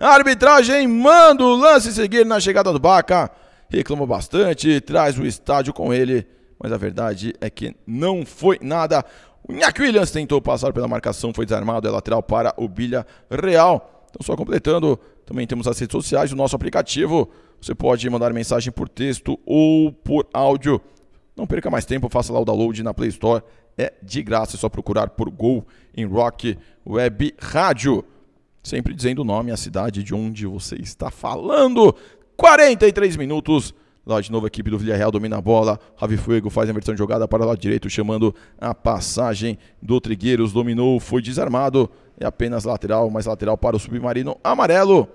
Arbitragem manda o lance seguir na chegada do Baca. Reclama bastante, traz o estádio com ele. Mas a verdade é que não foi nada. O Nhaque Williams tentou passar pela marcação, foi desarmado. É lateral para o Bilha Real. Então, só completando, também temos as redes sociais, o nosso aplicativo. Você pode mandar mensagem por texto ou por áudio. Não perca mais tempo, faça lá o download na Play Store é de graça, é só procurar por Gol em Rock Web Rádio. Sempre dizendo o nome e a cidade de onde você está falando. 43 minutos. Lá de novo, a equipe do Villarreal domina a bola. Ravi Fuego faz a inversão de jogada para o lado direito, chamando a passagem do Trigueiros. Dominou, foi desarmado. É apenas lateral, mas lateral para o Submarino Amarelo.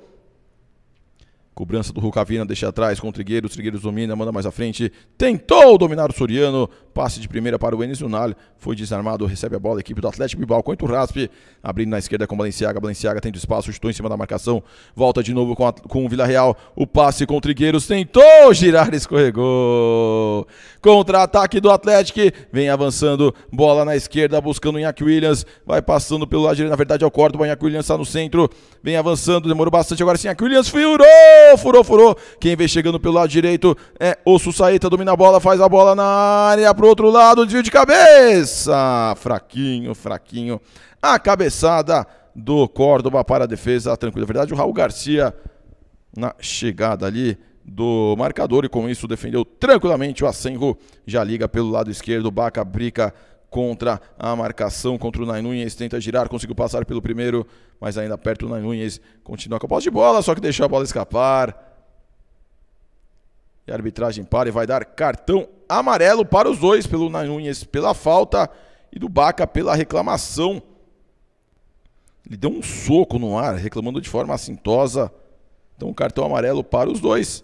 Cobrança do Rucavina, deixa atrás com o Trigueiros. Trigueiros domina, manda mais à frente. Tentou dominar o Soriano. Passe de primeira para o Enes Nalho Foi desarmado, recebe a bola. equipe do Atlético Bilbao com o Rasp. Abrindo na esquerda com o Balenciaga. Balenciaga tem espaço, chutou em cima da marcação. Volta de novo com, a, com o Vila Real. O passe com o Trigueiros. Tentou girar, escorregou. Contra-ataque do Atlético. Vem avançando. Bola na esquerda, buscando o Inaki Williams. Vai passando pelo lado direito. Na verdade, é o Córdoba. Inaki Williams está no centro. Vem avançando, demorou bastante. Agora sim, Inaki Williams furou. Furou, furou, Quem vem chegando pelo lado direito é o Sussaeta. Domina a bola, faz a bola na área. Pro outro lado, desvio de cabeça. Fraquinho, fraquinho. A cabeçada do Córdoba para a defesa tranquila. Na verdade, o Raul Garcia na chegada ali do marcador e com isso defendeu tranquilamente o Asenro. Já liga pelo lado esquerdo, Baca, Brica contra a marcação, contra o Nainunhes, tenta girar, conseguiu passar pelo primeiro, mas ainda perto o Nainunhes, continua com a posse de bola, só que deixou a bola escapar. E a arbitragem para e vai dar cartão amarelo para os dois, pelo Nainunhes pela falta e do Baca pela reclamação. Ele deu um soco no ar, reclamando de forma assintosa. Então, cartão amarelo para os dois.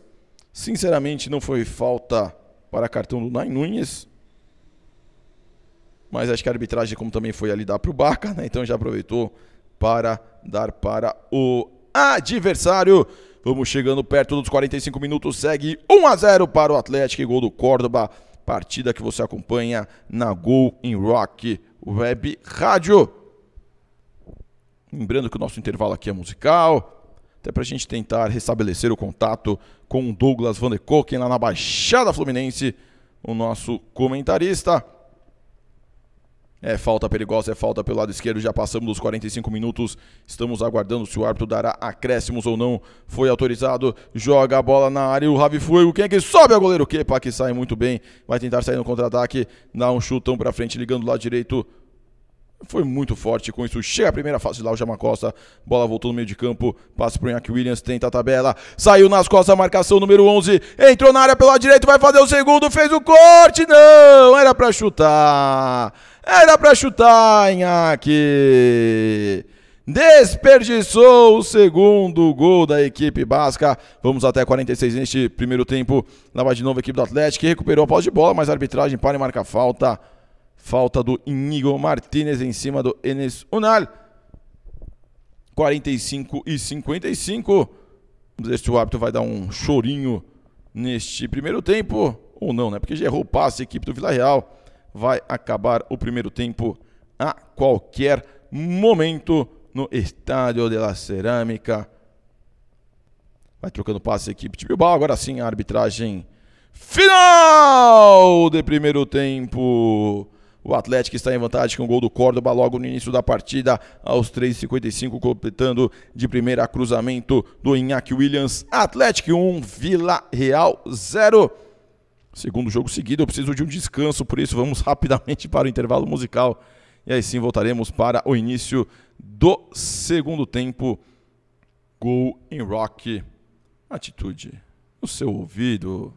Sinceramente, não foi falta para cartão do Nain Nunes mas acho que a arbitragem, como também foi ali, dá para o Barca, né? Então já aproveitou para dar para o adversário. Vamos chegando perto dos 45 minutos, segue 1 a 0 para o Atlético, gol do Córdoba. Partida que você acompanha na Gol in Rock Web Rádio. Lembrando que o nosso intervalo aqui é musical, até para a gente tentar restabelecer o contato com o Douglas Van de Koken lá na Baixada Fluminense, o nosso comentarista. É falta perigosa, é falta pelo lado esquerdo. Já passamos dos 45 minutos. Estamos aguardando se o árbitro dará acréscimos ou não. Foi autorizado. Joga a bola na área. O Ravi Fuego. Quem é que sobe? goleiro? o goleiro Kepa, que sai muito bem. Vai tentar sair no contra-ataque. Dá um chutão pra frente, ligando do lado direito. Foi muito forte com isso. Chega a primeira fase lá, o Jama Costa. Bola voltou no meio de campo. Passe pro Inaki Williams. Tenta a tabela. Saiu nas costas a marcação número 11. Entrou na área pela direita. Vai fazer o segundo. Fez o corte. Não, era pra chutar. Era para chutar, Inhaque. Desperdiçou o segundo gol da equipe basca. Vamos até 46 neste primeiro tempo. Lá vai de novo a equipe do Atlético, que recuperou a posse de bola, mas a arbitragem para e marca falta. Falta do Inigo Martinez em cima do Enes Unal. 45 e 55. Vamos ver se o árbitro vai dar um chorinho neste primeiro tempo. Ou não, né? Porque já errou o passe a equipe do Vila Real vai acabar o primeiro tempo a qualquer momento no Estádio de la Cerâmica. Vai trocando passe a equipe de Bilbao. Agora sim, a arbitragem final de primeiro tempo. O Atlético está em vantagem com o gol do Córdoba logo no início da partida, aos 3,55, completando de primeira cruzamento do Inaki Williams. Atlético 1, Vila Real 0. Segundo jogo seguido, eu preciso de um descanso, por isso vamos rapidamente para o intervalo musical. E aí sim voltaremos para o início do segundo tempo. Gol em rock. Atitude. No seu ouvido.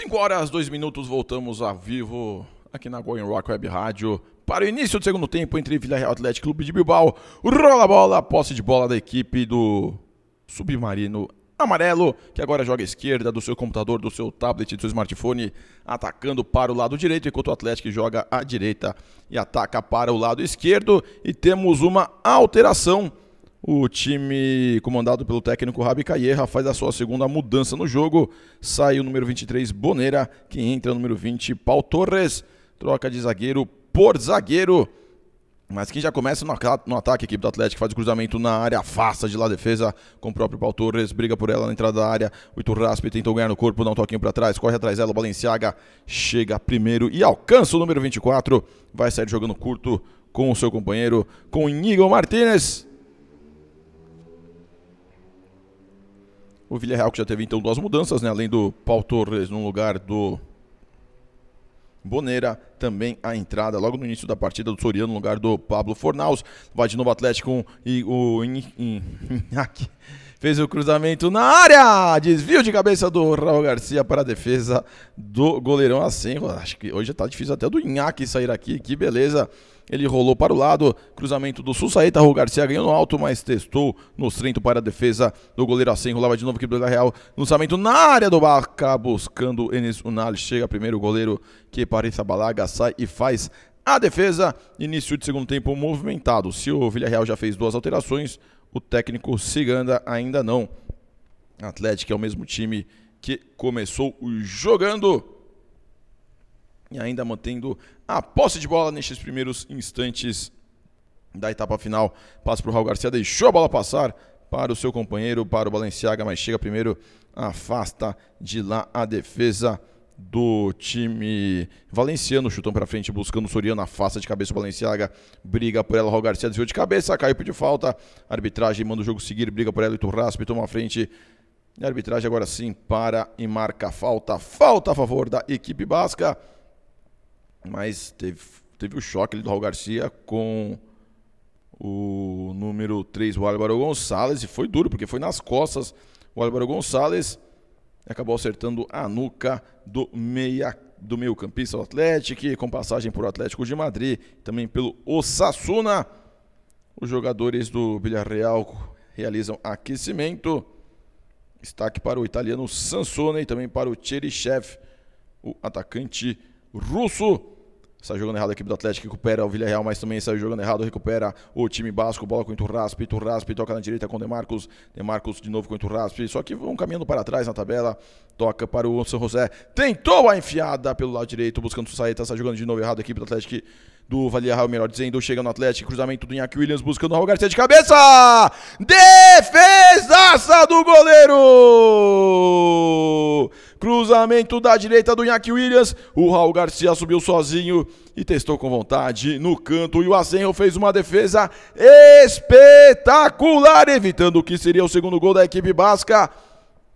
5 horas, 2 minutos, voltamos ao vivo aqui na Going Rock Web Rádio. Para o início do segundo tempo, entre Vila Real Atlético Clube de Bilbao, rola a bola, posse de bola da equipe do Submarino Amarelo, que agora joga à esquerda do seu computador, do seu tablet, do seu smartphone, atacando para o lado direito, enquanto o Atlético joga à direita e ataca para o lado esquerdo. E temos uma alteração o time comandado pelo técnico Rabi Caierra faz a sua segunda mudança no jogo. Sai o número 23, Boneira, que entra o número 20, Paul Torres. Troca de zagueiro por zagueiro. Mas quem já começa no, ataque, a equipe do Atlético faz o cruzamento na área, afasta de lá a defesa com o próprio Paul Torres, briga por ela na entrada da área. O Iturraspe tentou ganhar no corpo, dá um toquinho para trás, corre atrás dela, o Balenciaga chega primeiro e alcança o número 24. Vai sair jogando curto com o seu companheiro, com Inigo Martinez. O Villarreal que já teve então duas mudanças, né? Além do Paul Torres no lugar do Boneira, também a entrada logo no início da partida do Soriano no lugar do Pablo Fornaus. Vai de novo Atlético e o Inhaque fez o cruzamento na área! Desvio de cabeça do Raul Garcia para a defesa do goleirão assim, Acho que hoje está difícil até do Inhaque sair aqui, que beleza! ele rolou para o lado, cruzamento do Sussaeta, Raul Garcia ganhou no alto, mas testou no centro para a defesa do goleiro assim, rolava de novo aqui do Real, lançamento na área do Barca, buscando Enes Unal, chega primeiro o goleiro que pareça balaga, sai e faz a defesa, início de segundo tempo movimentado, se o Villarreal já fez duas alterações, o técnico Siganda ainda não. Atlético é o mesmo time que começou jogando e ainda mantendo a posse de bola nestes primeiros instantes da etapa final. Passa para o Raul Garcia, deixou a bola passar para o seu companheiro, para o Balenciaga, mas chega primeiro, afasta de lá a defesa do time valenciano, chutão para frente, buscando o Soriano, afasta de cabeça o Balenciaga, briga por ela, Raul Garcia desviou de cabeça, caiu, pediu falta, arbitragem manda o jogo seguir, briga por ela, Heitor Raspe toma a frente, e a arbitragem agora sim para e marca falta, falta a favor da equipe basca, mas teve, teve o choque ali do Raul Garcia com o número 3, o Álvaro Gonçalves, e foi duro, porque foi nas costas o Álvaro Gonçalves acabou acertando a nuca do meia do meio-campista do Atlético, com passagem por Atlético de Madrid, também pelo Osasuna. Os jogadores do Villarreal realizam aquecimento. Destaque para o italiano Sansone e também para o Cherichev, o atacante russo sai jogando errado a equipe do Atlético, recupera o Villarreal, mas também sai jogando errado, recupera o time basco, bola com o Iturraspe, Iturraspe toca na direita com o Demarcos, Demarcos de novo com o Iturraspe, só que vão caminhando para trás na tabela, toca para o São José, tentou a enfiada pelo lado direito, buscando sair, tá jogando de novo errado a equipe do Atlético, do Valhalla, melhor dizendo, chega no Atlético, cruzamento do Iñaki Williams buscando o Raul Garcia de cabeça! Defesaça do goleiro! Cruzamento da direita do Iñaki Williams, o Raul Garcia subiu sozinho e testou com vontade no canto e o Asenro fez uma defesa espetacular, evitando o que seria o segundo gol da equipe basca.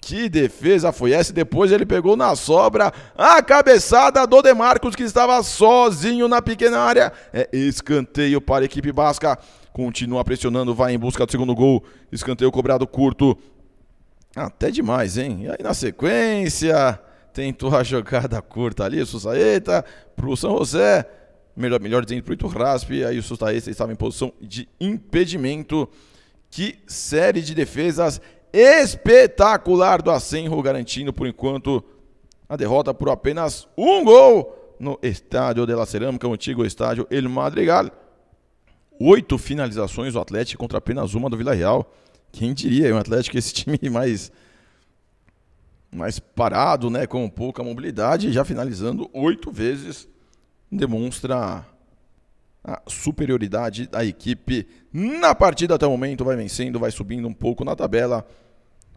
Que defesa foi essa? Depois ele pegou na sobra a cabeçada do Demarcos, que estava sozinho na pequena área. É escanteio para a equipe basca. Continua pressionando, vai em busca do segundo gol. Escanteio cobrado curto. Até demais, hein? E aí na sequência, tentou a jogada curta ali, Sussaeta, pro São José. Melhor, melhor dizendo, pro Ito Rasp. Aí o Sussaeta estava em posição de impedimento. Que série de defesas espetacular do Acenro, garantindo por enquanto a derrota por apenas um gol no Estádio de la Cerâmica, o antigo estádio El Madrigal. Oito finalizações do Atlético contra apenas uma do Vila Real. Quem diria, o Atlético esse time mais mais parado, né, com pouca mobilidade, já finalizando oito vezes, demonstra a superioridade da equipe na partida até o momento, vai vencendo, vai subindo um pouco na tabela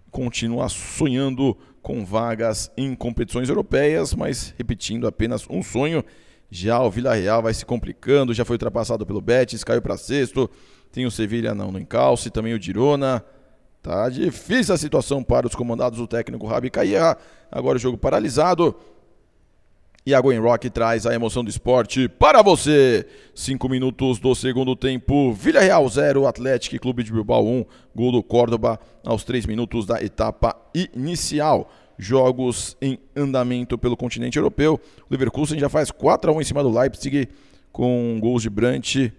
continua sonhando com vagas em competições europeias, mas repetindo apenas um sonho. Já o Vila Real vai se complicando, já foi ultrapassado pelo Betis, caiu para sexto. Tem o Sevilha não no encalce, também o Girona. Tá difícil a situação para os comandados do técnico Rabi Caia. Agora o jogo paralisado. E a Gwen Rock traz a emoção do esporte para você. Cinco minutos do segundo tempo. Vila Real 0, Atlético Clube de Bilbao 1. Um, gol do Córdoba aos três minutos da etapa inicial. Jogos em andamento pelo continente europeu. O Leverkusen já faz 4 a 1 em cima do Leipzig com gols de Brandt,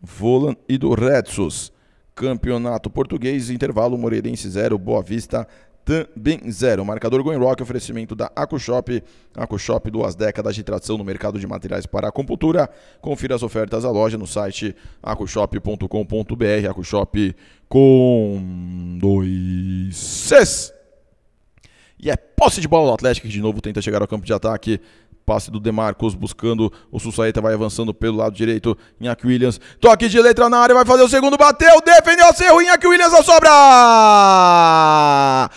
Volan e do Retsus. Campeonato Português, intervalo Moreirense 0, Boa Vista 0 também zero. Marcador Going Rock, oferecimento da AcuShop. AcuShop, duas décadas de tradição no mercado de materiais para a compultura. Confira as ofertas da loja no site acushop.com.br. AcuShop com dois Cs. E é posse de bola do Atlético que de novo tenta chegar ao campo de ataque. Passe do Demarcos buscando o Sussaeta, vai avançando pelo lado direito. Inhaque Williams. Toque de letra na área, vai fazer o segundo, bateu, defendeu a Cerro. Inhaque Williams a sobra!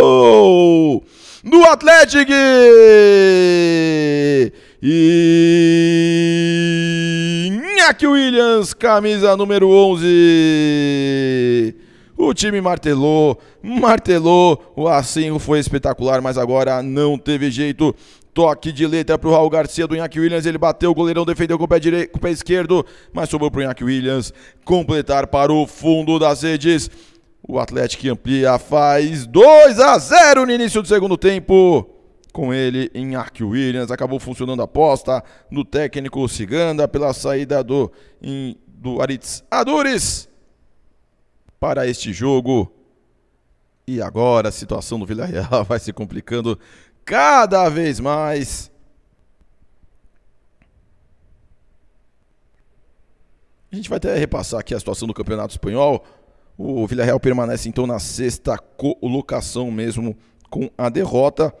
Gol! Do Atlético! E. Jack Williams, camisa número 11. O time martelou, martelou, o assinho foi espetacular, mas agora não teve jeito. Toque de letra para o Raul Garcia do Iñaki Williams. Ele bateu, o goleirão defendeu com o pé, direito, com o pé esquerdo, mas sobrou para o Iñaki Williams completar para o fundo das redes. O Atlético amplia, faz 2 a 0 no início do segundo tempo com ele em Ark Williams. Acabou funcionando a aposta no técnico Ciganda pela saída do, em, do Aritz Adures para este jogo. E agora a situação do Villarreal vai se complicando cada vez mais. A gente vai até repassar aqui a situação do Campeonato Espanhol. O Villarreal permanece então na sexta colocação mesmo com a derrota.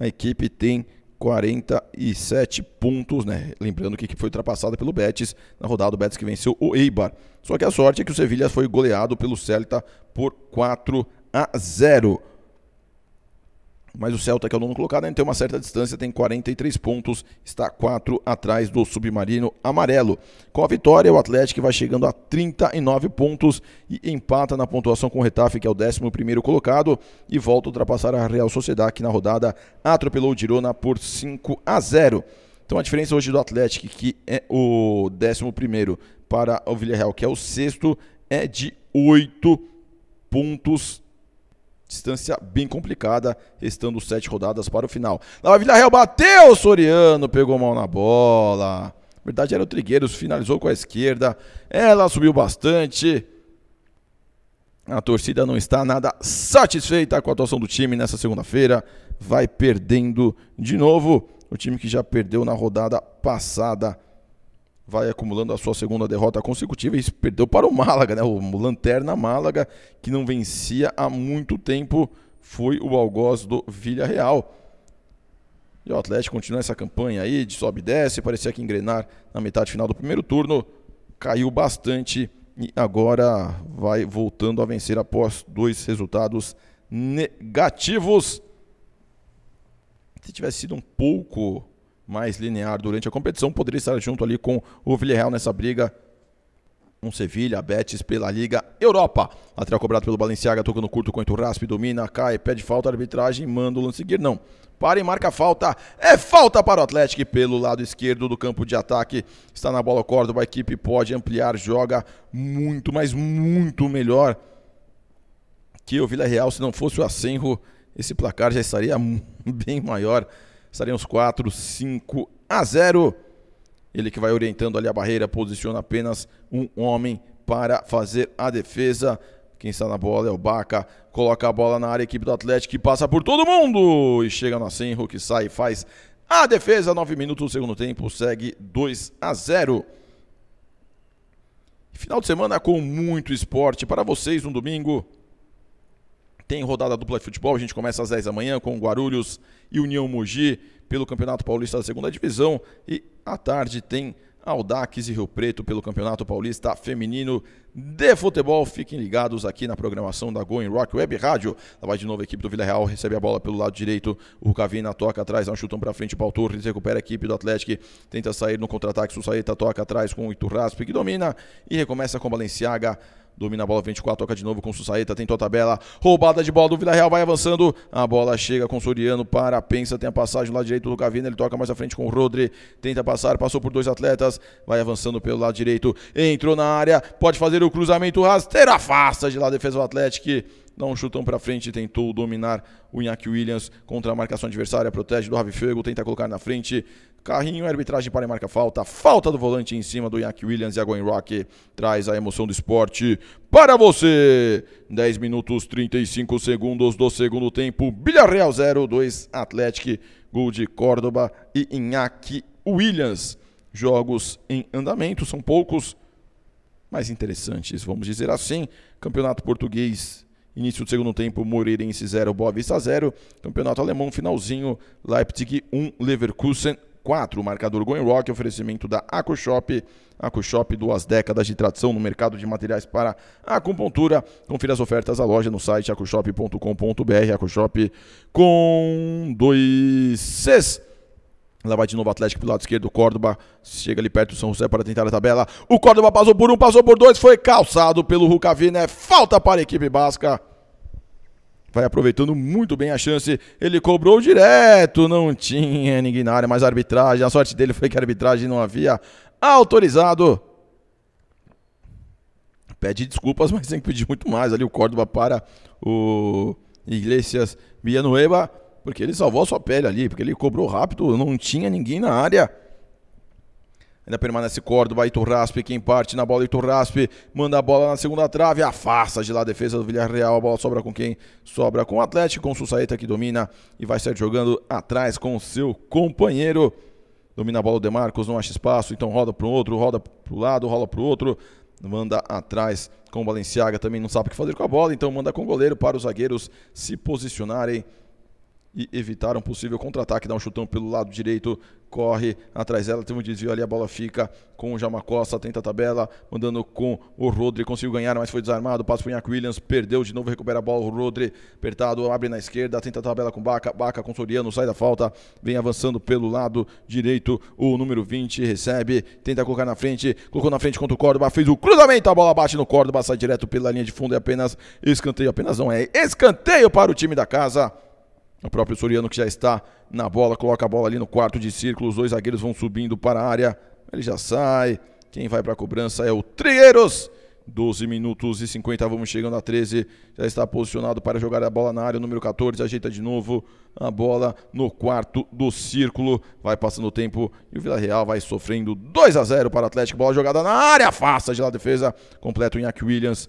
A equipe tem 47 pontos, né? Lembrando que foi ultrapassada pelo Betis na rodada, o Betis que venceu o Eibar. Só que a sorte é que o Sevilla foi goleado pelo Celta por 4 a 0. Mas o Celta, que é o nono colocado, ainda tem uma certa distância, tem 43 pontos, está 4 atrás do Submarino Amarelo. Com a vitória, o Atlético vai chegando a 39 pontos e empata na pontuação com o Retafe, que é o 11 colocado, e volta a ultrapassar a Real Sociedade, que na rodada atropelou o Girona por 5 a 0. Então a diferença hoje do Atlético, que é o 11, para o Villarreal, que é o sexto, é de 8 pontos Distância bem complicada, restando sete rodadas para o final. Lá Vila Real bateu, Soriano pegou mal na bola. Na verdade era o Trigueiros, finalizou com a esquerda. Ela subiu bastante. A torcida não está nada satisfeita com a atuação do time nessa segunda-feira. Vai perdendo de novo. O time que já perdeu na rodada passada vai acumulando a sua segunda derrota consecutiva e perdeu para o Málaga, né? O Lanterna Málaga, que não vencia há muito tempo, foi o algoz do Villarreal. E o Atlético continua essa campanha aí de sobe e desce, parecia que engrenar na metade final do primeiro turno, caiu bastante e agora vai voltando a vencer após dois resultados negativos. Se tivesse sido um pouco mais linear durante a competição, poderia estar junto ali com o Villarreal nessa briga com Sevilha, Betis pela Liga Europa. Lateral cobrado pelo Balenciaga, toca no curto com o Raspe, domina, cai, pede falta, arbitragem, manda o lance seguir, não. Para e marca falta. É falta para o Atlético pelo lado esquerdo do campo de ataque. Está na bola Córdoba, a equipe pode ampliar, joga muito, mas muito melhor que o Vila Real. Se não fosse o Asenro, esse placar já estaria bem maior Estariam os 4, 5 a 0. Ele que vai orientando ali a barreira, posiciona apenas um homem para fazer a defesa. Quem está na bola é o Baca. Coloca a bola na área, equipe do Atlético que passa por todo mundo. E chega no Asenro que sai e faz a defesa. 9 minutos do segundo tempo, segue 2 a 0. Final de semana com muito esporte para vocês no um domingo. Tem rodada dupla de futebol, a gente começa às 10 da manhã com Guarulhos e União Mogi pelo Campeonato Paulista da Segunda Divisão e à tarde tem Aldax e Rio Preto pelo Campeonato Paulista Feminino de Futebol. Fiquem ligados aqui na programação da Going Rock Web Rádio. Lá vai de novo a equipe do Vila Real, recebe a bola pelo lado direito. O Cavina toca atrás, dá um chutão para frente, o Torres recupera a equipe do Atlético, tenta sair no contra-ataque. Sussaeta toca atrás com o Iturraspe, que domina e recomeça com Balenciaga domina a bola 24, toca de novo com Sussaeta, tentou a tabela, roubada de bola do Vila Real, vai avançando, a bola chega com o Soriano para Pensa, tem a passagem lá direito do Cavina ele toca mais à frente com o Rodri, tenta passar, passou por dois atletas, vai avançando pelo lado direito, entrou na área, pode fazer o cruzamento rasteiro, afasta de lá a defesa do Atlético, dá um chutão para frente, tentou dominar o Iñaki Williams contra a marcação adversária, protege do Rabifego, tenta colocar na frente, Carrinho, arbitragem para e marca falta. Falta do volante em cima do Iñaki Williams e a Going Rock traz a emoção do esporte para você. 10 minutos 35 segundos do segundo tempo. Villarreal 0, 2 Atlético, gol de Córdoba e Iñaki Williams. Jogos em andamento, são poucos, mas interessantes, vamos dizer assim. Campeonato Português Início do segundo tempo, Moreirense 0, Boa Vista 0. Campeonato alemão, finalzinho, Leipzig 1, um, Leverkusen 4. Marcador Going Rock, oferecimento da AcoShop. AcoShop, duas décadas de tradição no mercado de materiais para acupuntura. Confira as ofertas da loja no site acoshop.com.br. AcoShop com dois Cs. Lá vai de novo o Atlético pelo lado esquerdo, o Córdoba chega ali perto do São José para tentar a tabela. O Córdoba passou por um, passou por dois, foi calçado pelo Rucavina. É falta para a equipe basca. Vai aproveitando muito bem a chance. Ele cobrou direto, não tinha ninguém na área, mas a arbitragem. A sorte dele foi que a arbitragem não havia autorizado. Pede desculpas, mas tem que pedir muito mais ali. O Córdoba para o Iglesias Villanueva. Porque ele salvou a sua pele ali, porque ele cobrou rápido, não tinha ninguém na área. Ainda permanece Córdoba, Heitor Raspe, quem parte na bola, Heitor Raspe, manda a bola na segunda trave, afasta de lá a defesa do Villarreal, a bola sobra com quem? Sobra com o Atlético, com o Sussaeta que domina e vai sair jogando atrás com o seu companheiro. Domina a bola o Marcos, não acha espaço, então roda para o outro, roda para o lado, rola para o outro, manda atrás com o Balenciaga, também não sabe o que fazer com a bola, então manda com o goleiro para os zagueiros se posicionarem e evitar um possível contra-ataque. Dá um chutão pelo lado direito, corre atrás dela, tem um desvio ali, a bola fica com o Jamacosta, tenta a tabela, mandando com o Rodri, conseguiu ganhar, mas foi desarmado, passa para o Iaco Williams, perdeu de novo, recupera a bola, o Rodri apertado, abre na esquerda, tenta a tabela com Baca, Baca com Soriano, sai da falta, vem avançando pelo lado direito, o número 20 recebe, tenta colocar na frente, colocou na frente contra o Córdoba, fez o cruzamento, a bola bate no Córdoba, sai direto pela linha de fundo, é apenas escanteio, apenas não é escanteio para o time da casa. O próprio Soriano que já está na bola, coloca a bola ali no quarto de círculo. Os dois zagueiros vão subindo para a área. Ele já sai. Quem vai para a cobrança é o Trigueiros. 12 minutos e 50, vamos chegando a 13. Já está posicionado para jogar a bola na área. O número 14 ajeita de novo a bola no quarto do círculo. Vai passando o tempo e o Vila Real vai sofrendo 2 a 0 para o Atlético. Bola jogada na área, faça de lá a defesa. completo o Iñaki Williams.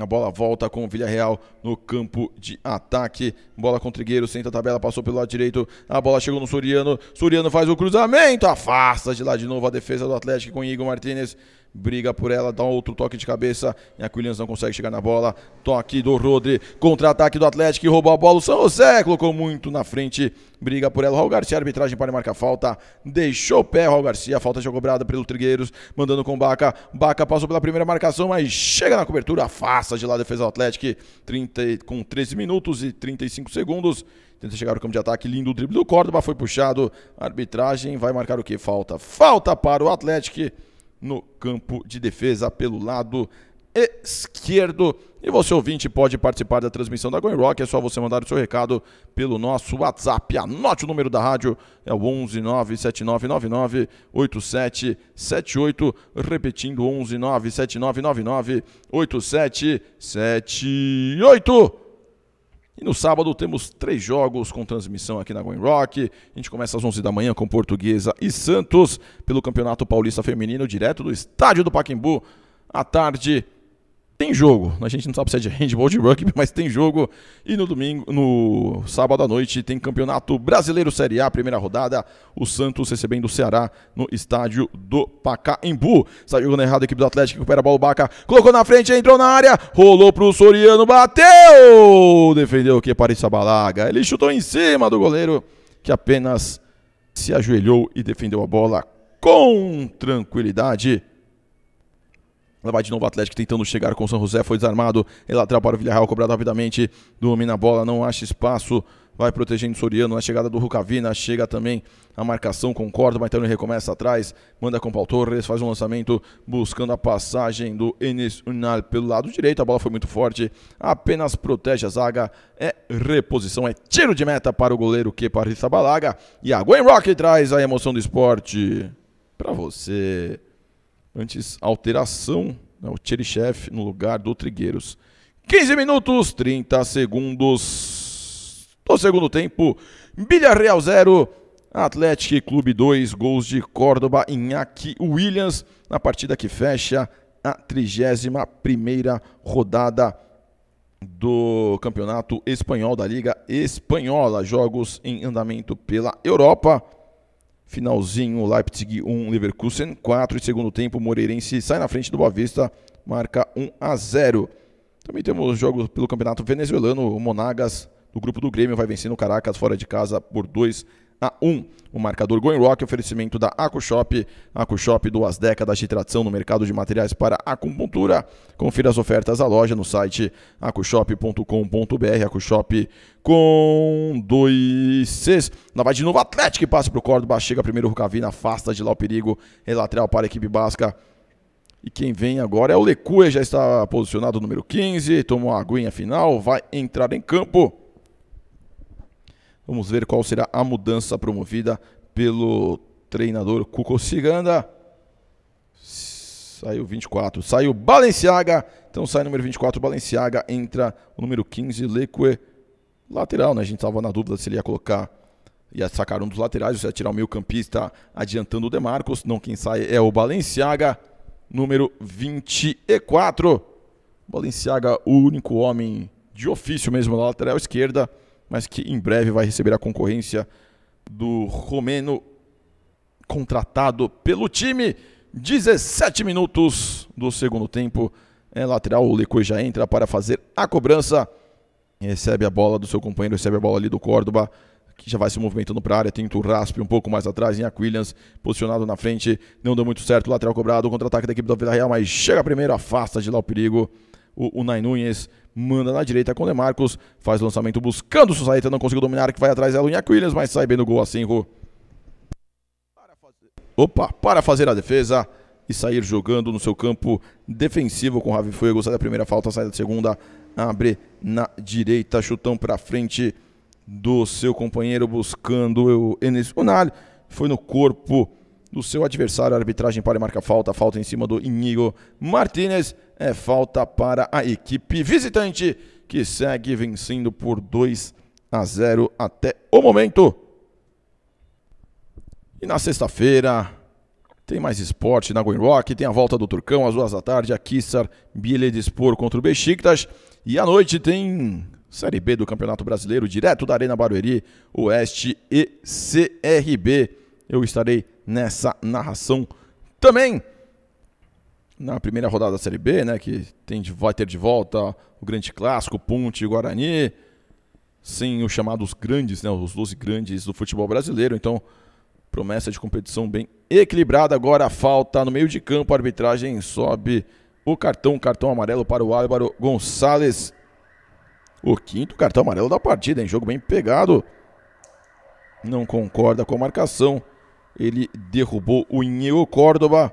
A bola volta com o Villarreal no campo de ataque. Bola com o Trigueiro, senta a tabela, passou pelo lado direito. A bola chegou no Suriano. Suriano faz o cruzamento, afasta de lá de novo a defesa do Atlético com Igor Martinez briga por ela, dá um outro toque de cabeça e a Williams não consegue chegar na bola. Toque do Rodri, contra-ataque do Atlético que roubou a bola. O São José colocou muito na frente, briga por ela. Raul Garcia, arbitragem para marcar falta, deixou o pé. Raul Garcia, falta já cobrada pelo Trigueiros, mandando com Baca. Baca passou pela primeira marcação, mas chega na cobertura, afasta de lá a defesa do Atlético 30, com 13 minutos e 35 segundos. Tenta chegar no campo de ataque, lindo o drible do Córdoba, foi puxado. Arbitragem vai marcar o que? Falta. Falta para o Atlético no campo de defesa pelo lado esquerdo. E você ouvinte pode participar da transmissão da Rock. É só você mandar o seu recado pelo nosso WhatsApp. Anote o número da rádio, é o 11979998778. Repetindo, 11979998778. E no sábado temos três jogos com transmissão aqui na Going Rock. A gente começa às 11 da manhã com Portuguesa e Santos pelo Campeonato Paulista Feminino, direto do estádio do Paquimbu. À tarde, tem jogo. A gente não sabe se é de handball de rugby, mas tem jogo. E no domingo, no sábado à noite, tem Campeonato Brasileiro Série A, primeira rodada. O Santos recebendo o Ceará no estádio do Pacaembu. Saiu jogando errado a equipe do Atlético, recupera a bola, Baca. Colocou na frente, entrou na área, rolou pro Soriano, bateu! Defendeu o que Paris Balaga. Ele chutou em cima do goleiro, que apenas se ajoelhou e defendeu a bola com tranquilidade. Lá vai de novo o Atlético tentando chegar com o São José, foi desarmado. Ele lateral para o Villarreal, cobrado rapidamente. Domina a bola, não acha espaço. Vai protegendo o Soriano na chegada do Rucavina. Chega também a marcação com Córdoba. Então ele recomeça atrás. Manda com o Paul Torres. Faz um lançamento buscando a passagem do Enes Unal pelo lado direito. A bola foi muito forte. Apenas protege a zaga. É reposição. É tiro de meta para o goleiro que Balaga. E a Gwen Rock traz a emoção do esporte para você antes alteração, né, o Tcherichev no lugar do Trigueiros. 15 minutos, 30 segundos do segundo tempo. Villarreal 0, Atlético Clube 2, gols de Córdoba, Inaki Williams, na partida que fecha a 31ª rodada do Campeonato Espanhol da Liga Espanhola. Jogos em andamento pela Europa. Finalzinho, Leipzig 1, Leverkusen 4. E segundo tempo, Moreirense sai na frente do Boa Vista, marca 1 a 0. Também temos jogos pelo Campeonato Venezuelano. O Monagas, do grupo do Grêmio, vai vencendo o Caracas fora de casa por 2 a 0 a 1. O marcador Going Rock, oferecimento da AcuShop. AcuShop, duas décadas de tradição no mercado de materiais para acupuntura. Confira as ofertas da loja no site acushop.com.br. AcuShop com dois Cs. Lá vai de novo, Atlético passa para o Córdoba. Chega primeiro Rucavina, afasta de lá o perigo. É lateral para a equipe basca. E quem vem agora é o Lecue, já está posicionado número 15. Tomou a aguinha final, vai entrar em campo. Vamos ver qual será a mudança promovida pelo treinador Cuco Ciganda. Saiu 24. Saiu Balenciaga. Então sai número 24, Balenciaga. Entra o número 15, Leque. Lateral, né? A gente estava na dúvida se ele ia colocar. Ia sacar um dos laterais, ou se ia tirar o meio campista adiantando o Demarcos. Não, quem sai é o Balenciaga. Número 24. Balenciaga, o único homem de ofício mesmo na lateral esquerda mas que em breve vai receber a concorrência do romeno contratado pelo time. 17 minutos do segundo tempo. É lateral, o leco já entra para fazer a cobrança. Recebe a bola do seu companheiro, recebe a bola ali do Córdoba, que já vai se movimentando para a área. Tenta o raspe um pouco mais atrás em Aquillians, posicionado na frente. Não deu muito certo, lateral cobrado, contra-ataque da equipe do Vila Real, mas chega primeiro, afasta de lá o perigo. O, o Nay Nunes manda na direita com o Demarcos, faz o lançamento buscando o Sussaeta, não conseguiu dominar, que vai atrás é o Iñaki Williams, mas sai bem no gol a 5. Opa, para fazer a defesa e sair jogando no seu campo defensivo com o Ravi Fuego, sai da primeira falta, sai da segunda, abre na direita, chutão para frente do seu companheiro buscando o Enes Unal, foi no corpo do seu adversário, a arbitragem para e marca falta, falta em cima do Inigo Martinez, é falta para a equipe visitante, que segue vencendo por 2 a 0 até o momento. E na sexta-feira tem mais esporte na Green Rock, tem a volta do Turcão às duas da tarde, a Kissar Bieledispor contra o Besiktas. E à noite tem Série B do Campeonato Brasileiro, direto da Arena Barueri, Oeste e CRB. Eu estarei nessa narração também na primeira rodada da Série B, né, que tem, vai ter de volta o grande clássico, Ponte e Guarani, sem os chamados grandes, né, os 12 grandes do futebol brasileiro. Então, promessa de competição bem equilibrada. Agora falta no meio de campo, a arbitragem sobe o cartão, cartão amarelo para o Álvaro Gonçalves. O quinto cartão amarelo da partida, em jogo bem pegado. Não concorda com a marcação. Ele derrubou o Diego Córdoba.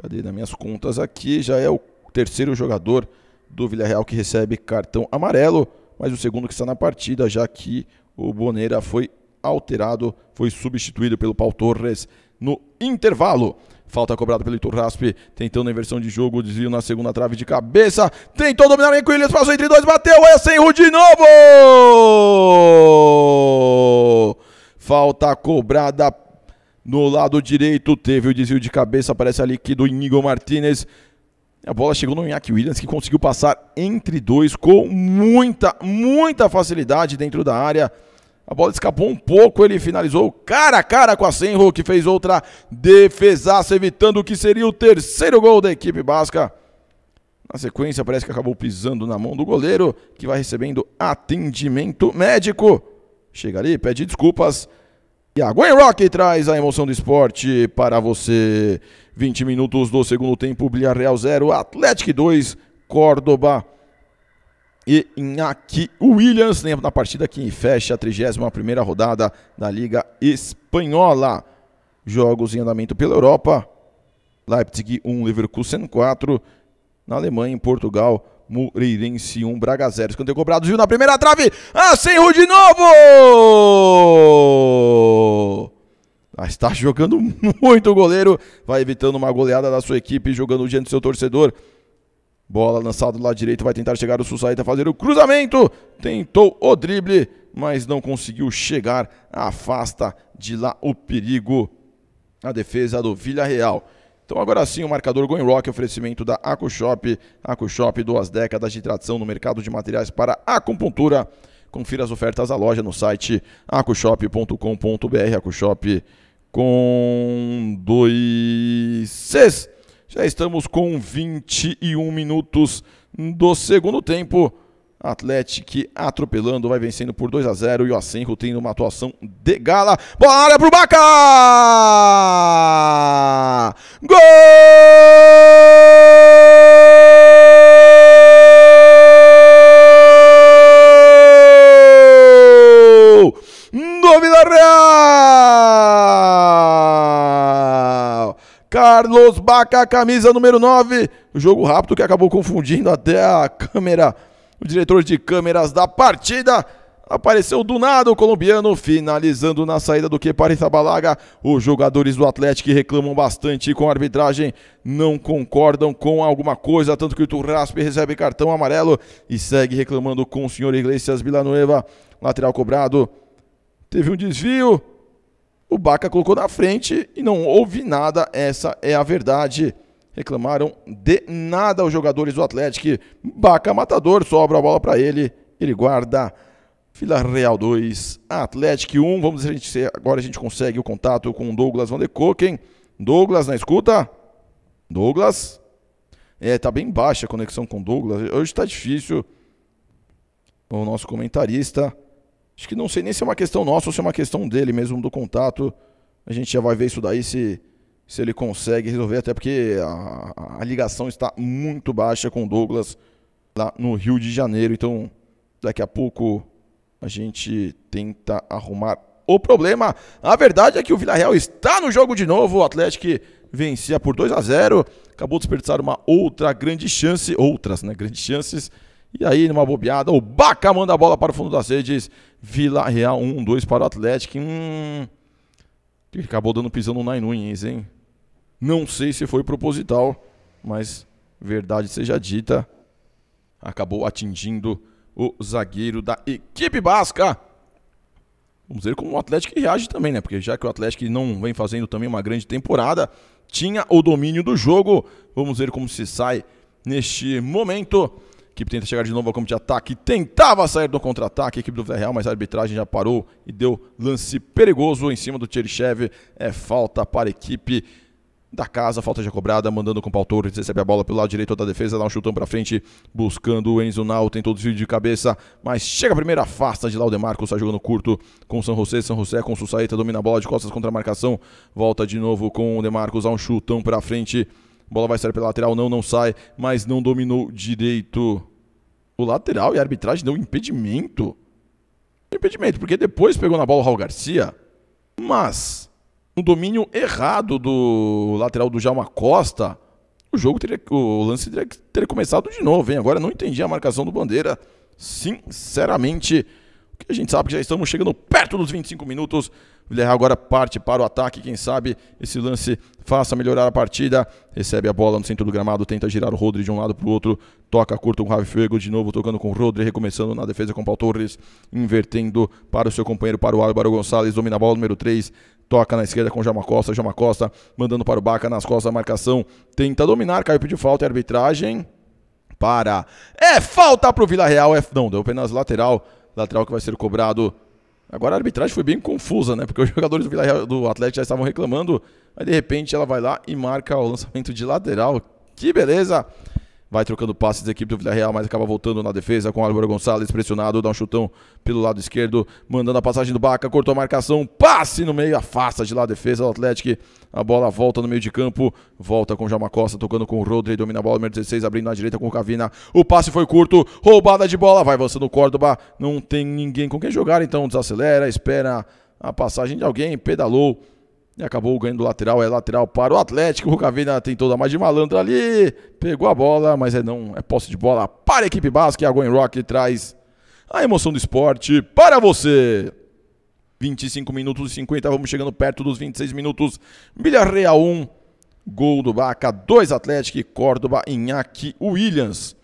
Cadê nas minhas contas aqui? Já é o terceiro jogador do Villarreal que recebe cartão amarelo, mas o segundo que está na partida, já que o Boneira foi alterado, foi substituído pelo Paul Torres no intervalo. Falta cobrada pelo Heitor Raspe, tentando a inversão de jogo, desvio na segunda trave de cabeça. Tentou dominar o Enquilhas, passou entre dois, bateu, é sem de novo! Falta cobrada no lado direito teve o desvio de cabeça, aparece ali que do Inigo Martinez. A bola chegou no Iñaki Williams, que conseguiu passar entre dois com muita, muita facilidade dentro da área. A bola escapou um pouco, ele finalizou cara a cara com a Senro, que fez outra defesaça, evitando o que seria o terceiro gol da equipe basca. Na sequência, parece que acabou pisando na mão do goleiro, que vai recebendo atendimento médico. Chega ali, pede desculpas e a Gwen Rock traz a emoção do esporte para você. 20 minutos do segundo tempo, Villarreal 0, Atlético 2, Córdoba e Inaki Williams. Na partida que fecha a 31 rodada da Liga Espanhola. Jogos em andamento pela Europa. Leipzig 1, Leverkusen 4. Na Alemanha, em Portugal, Moreirense 1, Braga 0. Escanteio cobrado, viu na primeira trave. Asenro ah, de novo! mas está jogando muito o goleiro, vai evitando uma goleada da sua equipe, jogando diante do seu torcedor. Bola lançada do lado direito, vai tentar chegar o Sussaita tá fazer o cruzamento. Tentou o drible, mas não conseguiu chegar. Afasta de lá o perigo. A defesa do Villarreal. Então agora sim o marcador Going Rock, oferecimento da AcuShop. AcuShop, duas décadas de tradição no mercado de materiais para acupuntura. Confira as ofertas da loja no site acushop.com.br. AcuShop com dois seis. Já estamos com 21 minutos do segundo tempo. Atlético atropelando, vai vencendo por 2 a 0 e o Asenro tendo uma atuação de gala. Bola para pro Baca! Gol! Do Vila Real! Carlos Baca, camisa número 9. O jogo rápido que acabou confundindo até a câmera, o diretor de câmeras da partida. Apareceu do nada o colombiano, finalizando na saída do que Parissa Balaga. Os jogadores do Atlético reclamam bastante com a arbitragem, não concordam com alguma coisa, tanto que o Turraspe recebe cartão amarelo e segue reclamando com o senhor Iglesias Villanueva. Lateral cobrado, teve um desvio, o Baca colocou na frente e não houve nada, essa é a verdade. Reclamaram de nada os jogadores do Atlético. Baca matador, sobra a bola para ele, ele guarda. Fila Real 2, Atlético 1. Vamos ver se agora a gente consegue o contato com o Douglas Van de Koken. Douglas na escuta? Douglas? É, tá bem baixa a conexão com Douglas. Hoje tá difícil. O nosso comentarista. Acho que não sei nem se é uma questão nossa ou se é uma questão dele mesmo, do contato. A gente já vai ver isso daí se, se ele consegue resolver, até porque a, a ligação está muito baixa com o Douglas lá no Rio de Janeiro. Então, daqui a pouco a gente tenta arrumar o problema. A verdade é que o Villarreal está no jogo de novo. O Atlético vencia por 2 a 0, acabou de desperdiçar uma outra grande chance, outras, né, grandes chances. E aí, numa bobeada, o Baca manda a bola para o fundo da sede Vila Real 1, 2 para o Atlético. Hum, que acabou dando pisão no Nai Nunes, hein? Não sei se foi proposital, mas verdade seja dita, acabou atingindo o zagueiro da equipe basca. Vamos ver como o Atlético reage também, né? Porque já que o Atlético não vem fazendo também uma grande temporada, tinha o domínio do jogo. Vamos ver como se sai neste momento equipe tenta chegar de novo ao campo de ataque. Tentava sair do contra-ataque. Equipe do Villarreal, mas a arbitragem já parou e deu lance perigoso em cima do Tcherichev. É falta para a equipe da casa, falta já cobrada, mandando com o pau Torres, recebe a bola pelo lado direito da defesa, dá um chutão para frente, buscando o Enzo Nau, tem todo desvio de cabeça, mas chega primeiro, afasta de lá o Demarco, sai tá jogando curto com o San José, San José com o Sussaeta, domina a bola de costas contra a marcação, volta de novo com o Demarcos, dá um chutão para frente, Bola vai sair pela lateral, não, não sai, mas não dominou direito. O lateral e a arbitragem deu impedimento. Impedimento, porque depois pegou na bola o Raul Garcia, mas um domínio errado do lateral do Jalma Costa, o jogo teria, o lance teria, teria começado de novo, hein? Agora não entendi a marcação do Bandeira, sinceramente. que a gente sabe é que já estamos chegando perto dos 25 minutos Villarreal agora parte para o ataque. Quem sabe esse lance faça melhorar a partida. Recebe a bola no centro do gramado, tenta girar o Rodri de um lado para o outro. Toca curto com o Ravi Fuego, de novo tocando com o Rodri, recomeçando na defesa com o Paul Torres, invertendo para o seu companheiro, para o Álvaro Gonçalves, domina a bola, número 3, Toca na esquerda com Jama Costa. Jama Costa mandando para o Baca nas costas a marcação. Tenta dominar. caiu pediu falta. É arbitragem. Para. É falta para o Vila Real. É, não, deu apenas lateral. Lateral que vai ser cobrado Agora a arbitragem foi bem confusa, né? Porque os jogadores do, Vila Real, do Atlético já estavam reclamando. Aí de repente ela vai lá e marca o lançamento de lateral. Que beleza! vai trocando passes da equipe do Villarreal, mas acaba voltando na defesa com Álvaro Gonçalves pressionado, dá um chutão pelo lado esquerdo, mandando a passagem do Baca, cortou a marcação, passe no meio, afasta de lá a defesa do Atlético, a bola volta no meio de campo, volta com Jama Costa, tocando com o Rodri, domina a bola, número 16, abrindo na direita com o Cavina, o passe foi curto, roubada de bola, vai avançando o Córdoba, não tem ninguém com quem jogar, então desacelera, espera a passagem de alguém, pedalou, e acabou ganhando o lateral, é lateral para o Atlético. O Rucaveira tentou dar mais de malandro ali, pegou a bola, mas é não é posse de bola para a equipe E A Gwen Rock traz a emoção do esporte para você. 25 minutos e 50, vamos chegando perto dos 26 minutos. Villarreal 1, gol do Baca, 2 Atlético, Córdoba, Inhaque, Williams.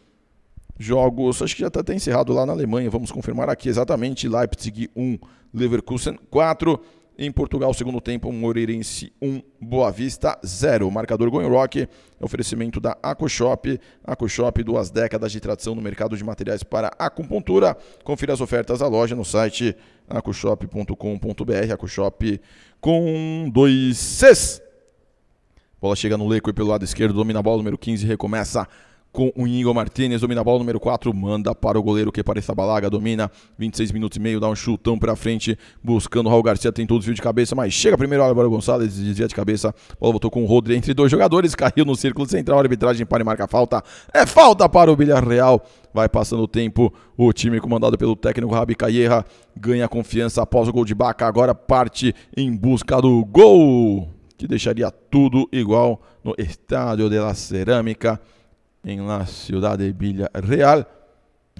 Jogos, acho que já está até encerrado lá na Alemanha, vamos confirmar aqui exatamente. Leipzig 1, Leverkusen 4. Em Portugal, segundo tempo, Moreirense 1, Boa Vista 0. Marcador Going Rock, oferecimento da AcoShop. AcoShop, duas décadas de tradição no mercado de materiais para acupuntura. Confira as ofertas da loja no site acoshop.com.br. AcoShop com dois Cs. Bola chega no Leco e pelo lado esquerdo, domina a bola, número 15, recomeça com o Inigo Martinez, domina a bola número 4, manda para o goleiro que parece a balaga, domina 26 minutos e meio, dá um chutão para frente, buscando o Raul Garcia, tentou desvio de cabeça, mas chega primeiro Álvaro Gonçalves, desvia de cabeça, bola voltou com o Rodri entre dois jogadores, caiu no círculo central, arbitragem para e marca falta, é falta para o Villarreal, vai passando o tempo, o time comandado pelo técnico Rabi Caierra ganha confiança após o gol de Baca, agora parte em busca do gol, que deixaria tudo igual no Estádio de la Cerâmica, em la Ciudad de Villa Real.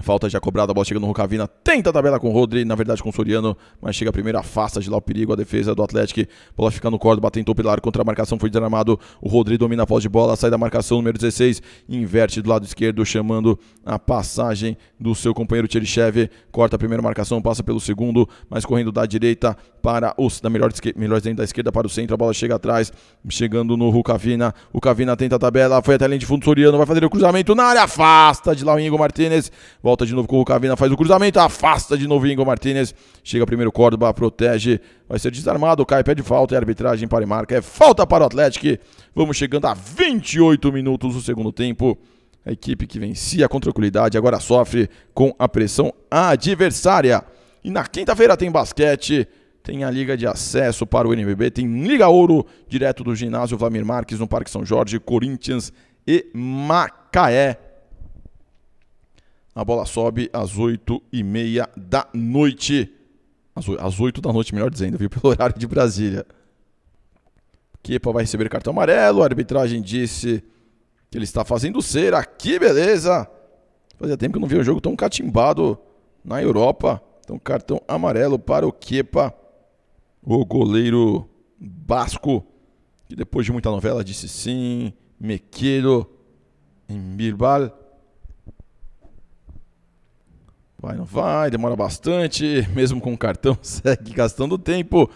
Falta já cobrada, a bola chega no Rocavina, tenta a tabela com o Rodri, na verdade com o Soriano, mas chega primeiro, afasta de lá o perigo, a defesa do Atlético, bola fica no em topo pilar contra a marcação, foi desarmado, o Rodri domina a posse de bola, sai da marcação, número 16, inverte do lado esquerdo, chamando a passagem do seu companheiro Tcherichev, corta a primeira marcação, passa pelo segundo, mas correndo da direita para os, da melhor, melhor da esquerda para o centro, a bola chega atrás, chegando no Rucavina, o Cavina tenta a tabela, foi até além de fundo, Soriano vai fazer o cruzamento na área, afasta de lá o Ingo Martinez, Volta de novo com o Cavina, faz o cruzamento, afasta de novo Ingo Martinez. Chega primeiro Córdoba, protege, vai ser desarmado, cai, pede falta e é a arbitragem para e marca. É falta para o Atlético. Vamos chegando a 28 minutos do segundo tempo. A equipe que vencia com tranquilidade agora sofre com a pressão adversária. E na quinta-feira tem basquete, tem a Liga de Acesso para o NBB, tem Liga Ouro direto do ginásio Vlamir Marques no Parque São Jorge, Corinthians e Macaé. A bola sobe às 8 e meia da noite. Às 8, da noite, melhor dizendo, viu? Pelo horário de Brasília. Kepa vai receber cartão amarelo. A arbitragem disse que ele está fazendo cera. Que beleza! Fazia tempo que eu não via um jogo tão catimbado na Europa. Então, cartão amarelo para o Kepa. O goleiro basco, que depois de muita novela disse sim. Mequido, em Birbal. Vai, não vai, demora bastante, mesmo com o cartão, segue gastando tempo.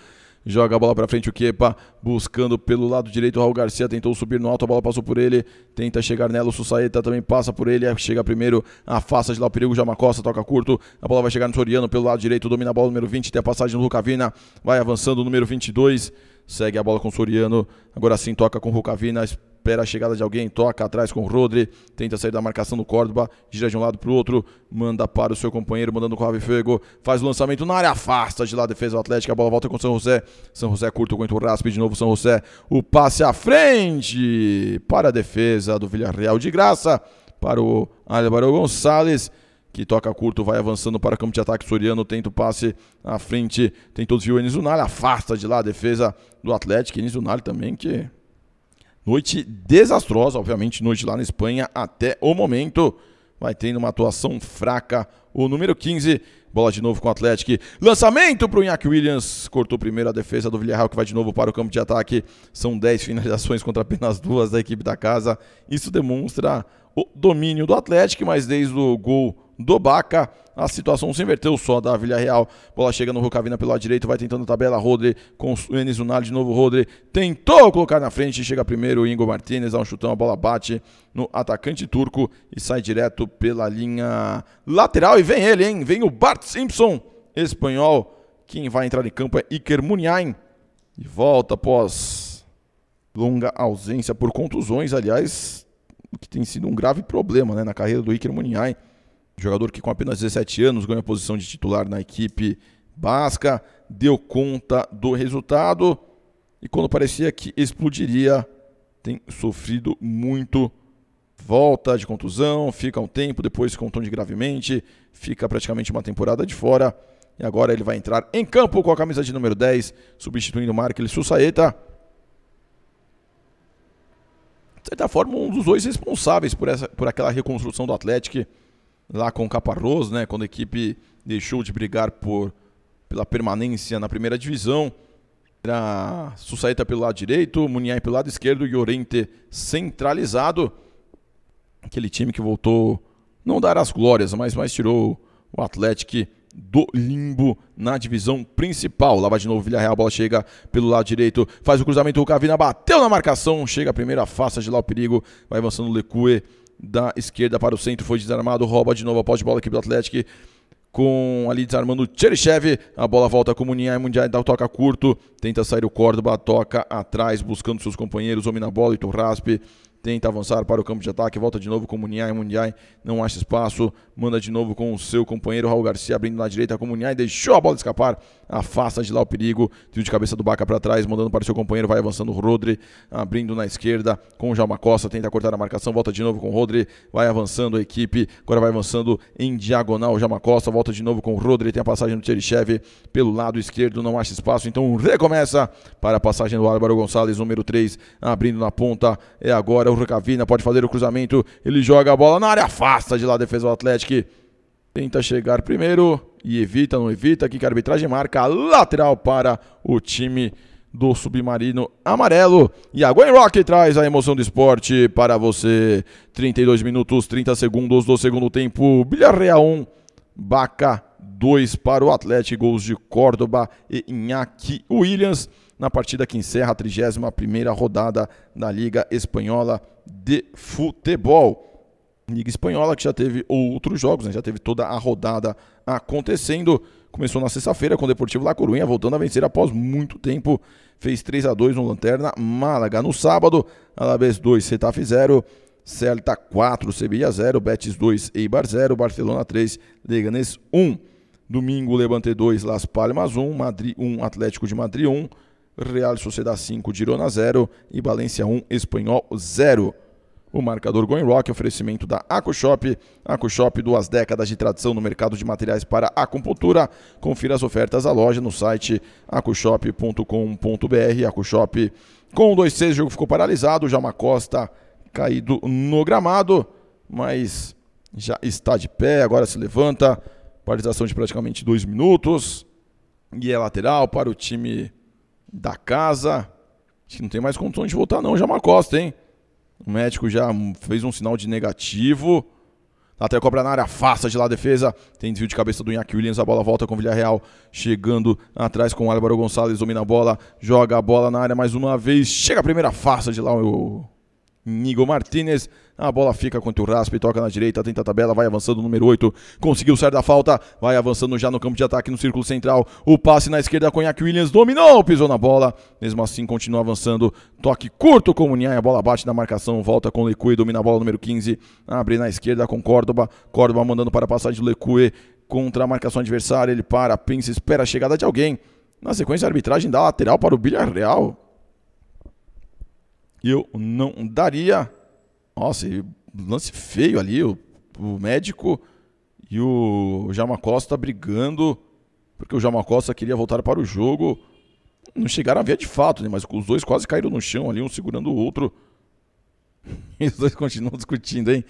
Joga a bola para frente o Kepa, buscando pelo lado direito o Raul Garcia, tentou subir no alto, a bola passou por ele, tenta chegar nela, o Sussaeta também passa por ele, chega primeiro, afasta de lá o perigo, Jama Costa toca curto, a bola vai chegar no Soriano pelo lado direito, domina a bola número 20, tem a passagem do Rucavina, vai avançando o número 22, segue a bola com o Soriano, agora sim toca com o Rucavina, espera a chegada de alguém, toca atrás com o Rodri, tenta sair da marcação do Córdoba, gira de um lado para o outro, manda para o seu companheiro, mandando com o Fego, faz o lançamento na área, afasta de lá a defesa do Atlético, a bola volta com o São José, São José curto, aguenta o raspe de novo, São José, o passe à frente para a defesa do Villarreal de graça, para o Álvaro Gonçalves, que toca curto, vai avançando para o campo de ataque soriano, tenta o passe à frente, tem todos viu o Enizunali, afasta de lá a defesa do Atlético, Enizunali também que Noite desastrosa, obviamente, noite lá na Espanha até o momento. Vai tendo uma atuação fraca. O número 15, bola de novo com o Atlético. Lançamento para o Iñaki Williams. Cortou primeiro a defesa do Villarreal, que vai de novo para o campo de ataque. São 10 finalizações contra apenas duas da equipe da casa. Isso demonstra o domínio do Atlético, mas desde o gol do Baca. A situação se inverteu só da Vila Real. Bola chega no Rucavina pelo lado direito, vai tentando a tabela. Rodri com o Enes Unali de novo. Rodri tentou colocar na frente, chega primeiro o Ingo Martinez, dá um chutão, a bola bate no atacante turco e sai direto pela linha lateral. E vem ele, hein? Vem o Bart Simpson, espanhol. Quem vai entrar em campo é Iker Muniain. E volta após longa ausência por contusões, aliás, o que tem sido um grave problema né, na carreira do Iker Muniain. Jogador que com apenas 17 anos ganha a posição de titular na equipe basca, deu conta do resultado e quando parecia que explodiria, tem sofrido muito. Volta de contusão, fica um tempo, depois contunde gravemente, fica praticamente uma temporada de fora. E agora ele vai entrar em campo com a camisa de número 10, substituindo o Markel Sussaeta. De certa forma, um dos dois responsáveis por, essa, por aquela reconstrução do Atlético lá com o Caparroso, né, quando a equipe deixou de brigar por, pela permanência na primeira divisão. Era Sussaeta pelo lado direito, Muniai pelo lado esquerdo e Orente centralizado. Aquele time que voltou, não dar as glórias, mas, mais tirou o Atlético do limbo na divisão principal. Lá vai de novo Villarreal, a bola chega pelo lado direito, faz o cruzamento, o Cavina bateu na marcação, chega a primeira, afasta de lá o perigo, vai avançando o Lecue da esquerda para o centro, foi desarmado, rouba de novo a posse de bola aqui do Atlético com ali desarmando o Tcherichev, a bola volta com o Muniai, Mundial dá o toca curto, tenta sair o Córdoba, toca atrás, buscando seus companheiros, homem na bola, Itu Raspe, tenta avançar para o campo de ataque, volta de novo com Muniai, Muniai não acha espaço, manda de novo com o seu companheiro Raul Garcia, abrindo na direita com Muniai, deixou a bola escapar, afasta de lá o perigo, tiro de cabeça do Baca para trás, mandando para o seu companheiro, vai avançando o Rodri, abrindo na esquerda com o Jalma Costa, tenta cortar a marcação, volta de novo com o Rodri, vai avançando a equipe, agora vai avançando em diagonal o Jalma Costa, volta de novo com o Rodri, tem a passagem do Tcherichev pelo lado esquerdo, não acha espaço, então recomeça para a passagem do Álvaro Gonçalves, número 3, abrindo na ponta, é agora o Rocavina pode fazer o cruzamento. Ele joga a bola na área, afasta de lá a defesa do Atlético. Tenta chegar primeiro e evita, não evita. Aqui que a arbitragem marca lateral para o time do Submarino Amarelo. E a Gwen Rock traz a emoção do esporte para você. 32 minutos, 30 segundos do segundo tempo. Bilharreal 1, Baca 2 para o Atlético. Gols de Córdoba e Inhaque Williams na partida que encerra a 31 rodada da Liga Espanhola de Futebol. Liga Espanhola que já teve outros jogos, né? já teve toda a rodada acontecendo. Começou na sexta-feira com o Deportivo La Coruña, voltando a vencer após muito tempo. Fez 3 a 2 no Lanterna Málaga. No sábado, Alavés 2, Setaf 0, Celta 4, Sevilla 0, Betis 2, Eibar 0, Barcelona 3, Leganes 1. Domingo, Levante 2, Las Palmas 1, Madrid 1, Atlético de Madrid 1, Real Sociedad 5, Girona 0 e Valência 1, Espanhol 0. O marcador Going Rock, oferecimento da AcoShop. AcoShop, duas décadas de tradição no mercado de materiais para acupuntura. Confira as ofertas à loja no site acuShop.com.br AcoShop com 2-6, o jogo ficou paralisado. Já uma costa caído no gramado, mas já está de pé, agora se levanta. Paralisação de praticamente dois minutos. E é lateral para o time da casa. Acho que não tem mais condições de voltar, não. Já Costa, hein? O médico já fez um sinal de negativo. Tá até cobra na área, afasta de lá a defesa. Tem desvio de cabeça do Iñaki Williams. A bola volta com o Villarreal. Chegando atrás com o Álvaro Gonçalves. Domina a bola. Joga a bola na área mais uma vez. Chega a primeira, afasta de lá o Nigo Martinez. A bola fica contra o Raspe, toca na direita, tenta a tabela, vai avançando o número 8. Conseguiu sair da falta, vai avançando já no campo de ataque no círculo central. O passe na esquerda, Conhaque Williams dominou, pisou na bola. Mesmo assim, continua avançando. Toque curto com o Niai, a bola bate na marcação, volta com o Lecue, domina a bola número 15. Abre na esquerda com Córdoba. Córdoba mandando para a passagem do Lecue contra a marcação adversária. Ele para, pensa, espera a chegada de alguém. Na sequência, a arbitragem dá lateral para o Real eu não daria. Nossa, lance feio ali. O, o médico e o Jama Costa brigando, porque o Jama Costa queria voltar para o jogo. Não chegaram a ver de fato, né? Mas os dois quase caíram no chão ali, um segurando o outro. E os dois continuam discutindo, hein?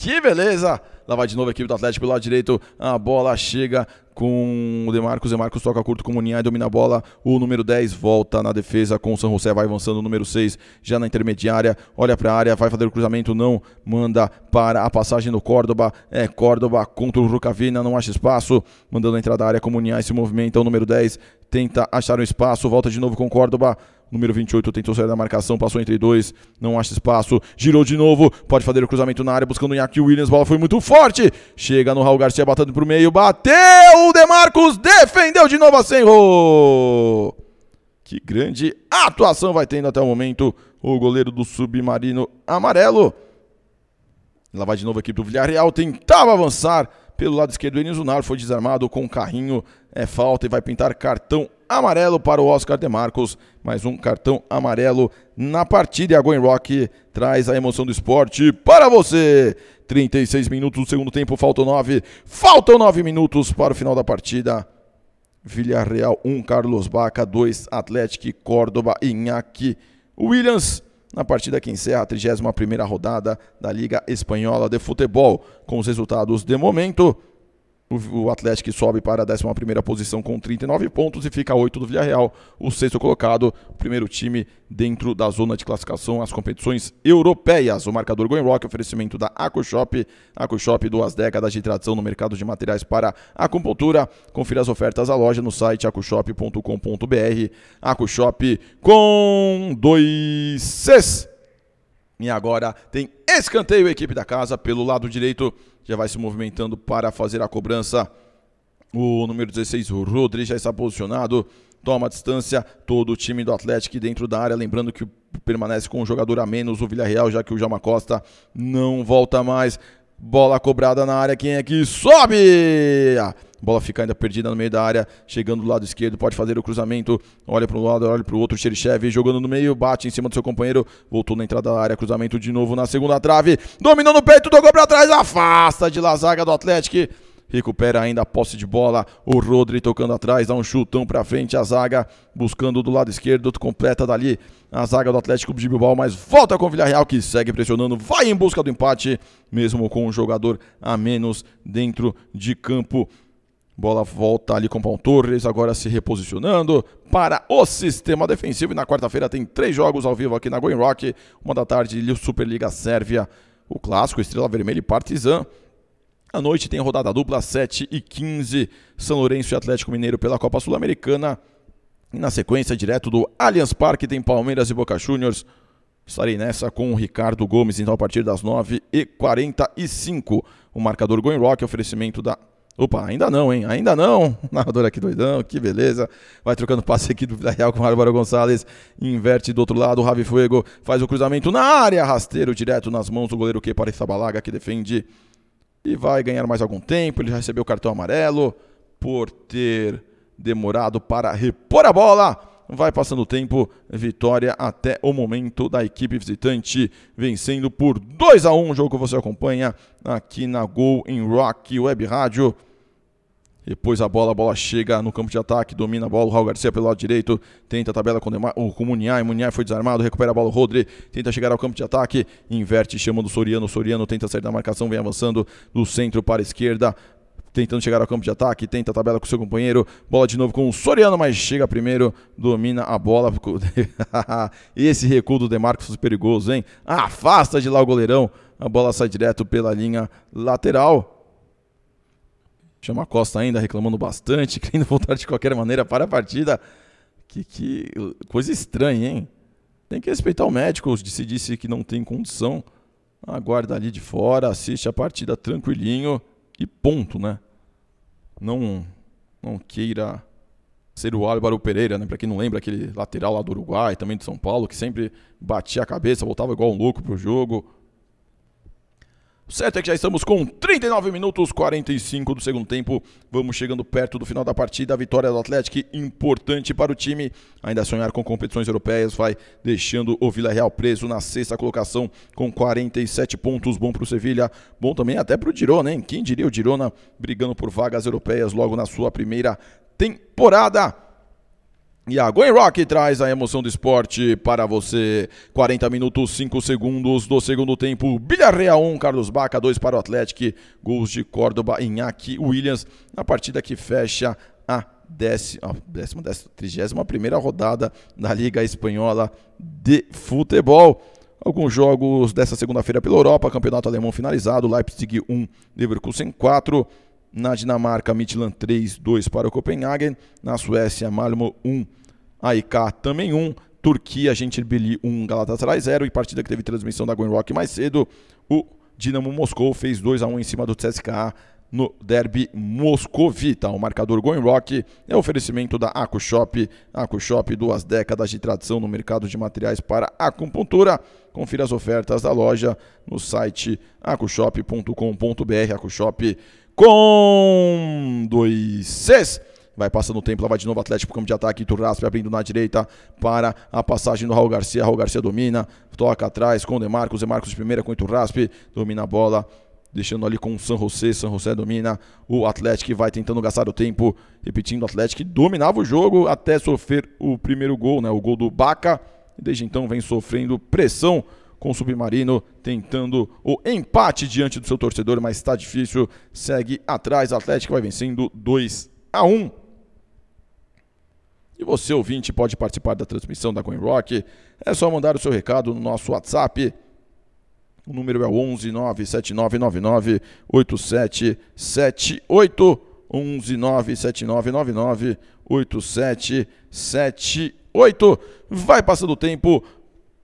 Que beleza! Lá vai de novo a equipe do Atlético pelo lado direito. A bola chega com o Demarcos. Demarcos toca curto com o Muninha e domina a bola. O número 10 volta na defesa com o San José. Vai avançando o número 6 já na intermediária. Olha para a área, vai fazer o cruzamento, não. Manda para a passagem do Córdoba. É Córdoba contra o Rucavina, não acha espaço. Mandando a entrada da área com o Muninha se movimenta. O número 10 tenta achar um espaço, volta de novo com o Córdoba número 28 tentou sair da marcação, passou entre dois, não acha espaço, girou de novo, pode fazer o cruzamento na área, buscando o Iñaki Williams, bola foi muito forte, chega no Raul Garcia, batendo o meio, bateu o Demarcos, defendeu de novo a Senro! Que grande atuação vai tendo até o momento o goleiro do Submarino Amarelo. Lá vai de novo aqui o Villarreal, tentava avançar, pelo lado esquerdo, o Enilson foi desarmado com um carrinho. É falta e vai pintar cartão amarelo para o Oscar De Marcos. Mais um cartão amarelo na partida. E a Going Rock traz a emoção do esporte para você. 36 minutos do segundo tempo, faltam 9. Faltam 9 minutos para o final da partida. Villarreal 1, um, Carlos Baca 2, Atlético Córdoba, Inhaque Williams na partida que encerra a 31 primeira rodada da Liga Espanhola de Futebol. Com os resultados de momento, o, o Atlético sobe para a 11 posição com 39 pontos e fica a 8 do Villarreal, o sexto colocado, o primeiro time dentro da zona de classificação às competições europeias. O marcador Going Rock, oferecimento da AcoShop. AcoShop, duas décadas de tradição no mercado de materiais para acupuntura. Confira as ofertas à loja no site acoshop.com.br. AcoShop com dois Cs. E agora tem escanteio, equipe da casa, pelo lado direito já vai se movimentando para fazer a cobrança. O número 16, Rodri, já está posicionado. Toma a distância todo o time do Atlético dentro da área. Lembrando que permanece com um jogador a menos o Villarreal, já que o Jama Costa não volta mais. Bola cobrada na área, quem é que sobe? Ah, bola fica ainda perdida no meio da área, chegando do lado esquerdo, pode fazer o cruzamento, olha para um lado, olha para o outro, Xerichev jogando no meio, bate em cima do seu companheiro, voltou na entrada da área, cruzamento de novo na segunda trave, dominou no peito, tocou para trás, afasta de Lazaga do Atlético recupera ainda a posse de bola, o Rodri tocando atrás, dá um chutão para frente, a zaga buscando do lado esquerdo, completa dali a zaga do Atlético de Bilbao, mas volta com o Villarreal que segue pressionando, vai em busca do empate, mesmo com um jogador a menos dentro de campo. Bola volta ali com o Pão Torres, agora se reposicionando para o sistema defensivo. E na quarta-feira tem três jogos ao vivo aqui na Going Rock. Uma da tarde, Superliga Sérvia, o clássico Estrela Vermelha e Partizan. À noite tem rodada dupla 7 e 15, São Lourenço e Atlético Mineiro pela Copa Sul-Americana. E na sequência, direto do Allianz Parque, tem Palmeiras e Boca Juniors. Estarei nessa com o Ricardo Gomes, então a partir das 9h45. O marcador Going Rock, oferecimento da Opa, ainda não, hein? Ainda não. Narrador aqui doidão, que beleza. Vai trocando passe aqui do Vila Real com o Álvaro Gonçalves. Inverte do outro lado, o Ravi Fuego faz o cruzamento na área. Rasteiro direto nas mãos do goleiro que para balaga que defende e vai ganhar mais algum tempo. Ele já recebeu o cartão amarelo por ter demorado para repor a bola. Vai passando o tempo, vitória até o momento da equipe visitante vencendo por 2 a 1, um, jogo que você acompanha aqui na Gol em Rock Web Rádio. Depois a bola, a bola chega no campo de ataque, domina a bola, o Raul Garcia pelo lado direito, tenta a tabela com o, com o Muniai, foi desarmado, recupera a bola o Rodri, tenta chegar ao campo de ataque, inverte, chama do Soriano, Soriano tenta sair da marcação, vem avançando do centro para a esquerda, tentando chegar ao campo de ataque, tenta a tabela com seu companheiro, bola de novo com o Soriano, mas chega primeiro, domina a bola. Esse recuo do Demarcos foi perigoso, hein? Afasta de lá o goleirão, a bola sai direto pela linha lateral. Chama Costa ainda reclamando bastante, querendo voltar de qualquer maneira para a partida. Que, que coisa estranha, hein? Tem que respeitar o médico se disse que não tem condição. Aguarda ali de fora, assiste a partida tranquilinho e ponto, né? Não, não queira ser o Álvaro Pereira, né? Para quem não lembra, aquele lateral lá do Uruguai, também de São Paulo, que sempre batia a cabeça, voltava igual um louco pro jogo certo é que já estamos com 39 minutos 45 do segundo tempo. Vamos chegando perto do final da partida. A vitória do Atlético importante para o time. Ainda sonhar com competições europeias vai deixando o Vila Real preso na sexta colocação com 47 pontos. Bom para o Sevilha, bom também até para o Girona, hein? Quem diria o Girona brigando por vagas europeias logo na sua primeira temporada. E a Gwen Rock traz a emoção do esporte para você. 40 minutos, 5 segundos do segundo tempo. Villarreal 1, Carlos Baca 2 para o Atlético. Gols de Córdoba, Inaki, Williams. Na partida que fecha a décima, décima, primeira rodada da Liga Espanhola de Futebol. Alguns jogos dessa segunda-feira pela Europa. Campeonato Alemão finalizado. Leipzig 1, Leverkusen 4. Na Dinamarca, Midland 3, 2 para o Copenhagen. Na Suécia, Malmo 1, AIK também 1, um, Turquia, Gentilbili 1, um, Galatasaray 0 e partida que teve transmissão da Rock mais cedo, o Dinamo Moscou fez 2 a 1 um em cima do CSKA no derby moscovita. O marcador Going Rock é oferecimento da AcuShop. AcuShop, duas décadas de tradição no mercado de materiais para acupuntura. Confira as ofertas da loja no site acushop.com.br. AcuShop com dois Cs. Vai passando o tempo, lá vai de novo o Atlético pro campo de ataque, Turraspe abrindo na direita para a passagem do Raul Garcia. Raul Garcia domina, toca atrás com o Demarcos, Demarcos de primeira com o Iturraspe, domina a bola deixando ali com o San José. San José domina o Atlético vai tentando gastar o tempo, repetindo o Atlético dominava o jogo até sofrer o primeiro gol, né? O gol do Baca. Desde então vem sofrendo pressão com o Submarino, tentando o empate diante do seu torcedor, mas está difícil. Segue atrás, Atlético vai vencendo 2 a 1. E você, ouvinte, pode participar da transmissão da CoinRock. É só mandar o seu recado no nosso WhatsApp. O número é 11 11979998778. 8778. 11 Vai passando o tempo.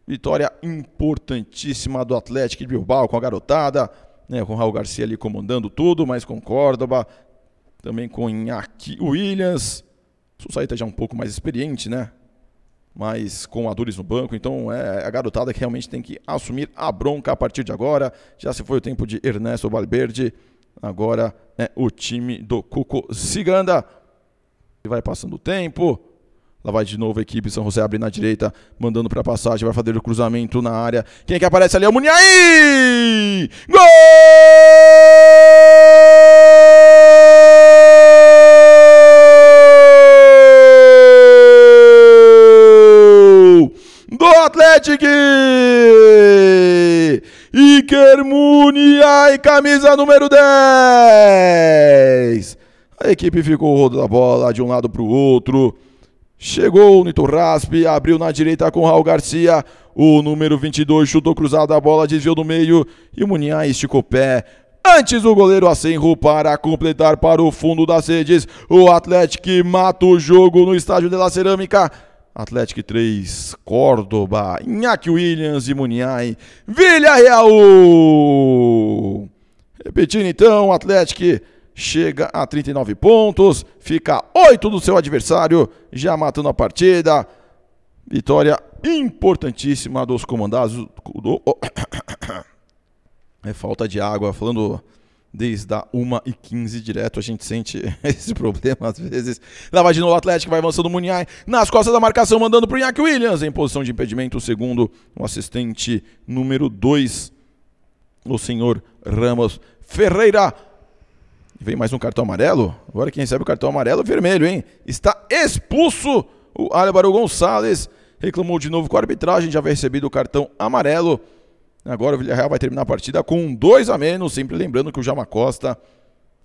Vitória importantíssima do Atlético de Bilbao com a garotada, né, com o Raul Garcia ali comandando tudo, mas com Córdoba, também com Inaki Williams, Sussaita já um pouco mais experiente, né? Mas com Adures no banco, então é a garotada que realmente tem que assumir a bronca a partir de agora. Já se foi o tempo de Ernesto Valverde, agora é o time do Cuco Ziganda. E vai passando o tempo. Lá vai de novo a equipe. São José abre na direita, mandando para passagem. Vai fazer o cruzamento na área. Quem é que aparece ali é o Muniaí! Gol! Leipzig! Iker Muniai, camisa número 10! A equipe ficou rodando a bola de um lado para o outro. Chegou o Nito Raspe, abriu na direita com Raul Garcia. O número 22 chutou cruzado a bola, desviou do meio e o Muniai esticou o pé. Antes o goleiro Asenro para completar para o fundo das redes. O Atlético mata o jogo no estádio de La Cerâmica. Atlético 3, Córdoba, Iñaki Williams e Muniai, Villarreal! Repetindo então, Atlético chega a 39 pontos, fica 8 do seu adversário, já matando a partida. Vitória importantíssima dos comandados. Do... É falta de água, falando desde a 1 e 15 direto. A gente sente esse problema às vezes. Lá vai de novo o Atlético, vai avançando o Muniai nas costas da marcação, mandando para o Iac Williams em posição de impedimento, o segundo o assistente número 2, o senhor Ramos Ferreira. Vem mais um cartão amarelo. Agora quem recebe o cartão amarelo é vermelho, hein? Está expulso o Álvaro Gonçalves. Reclamou de novo com a arbitragem, já havia recebido o cartão amarelo. Agora o Villarreal vai terminar a partida com dois 2 a menos, sempre lembrando que o Jama Costa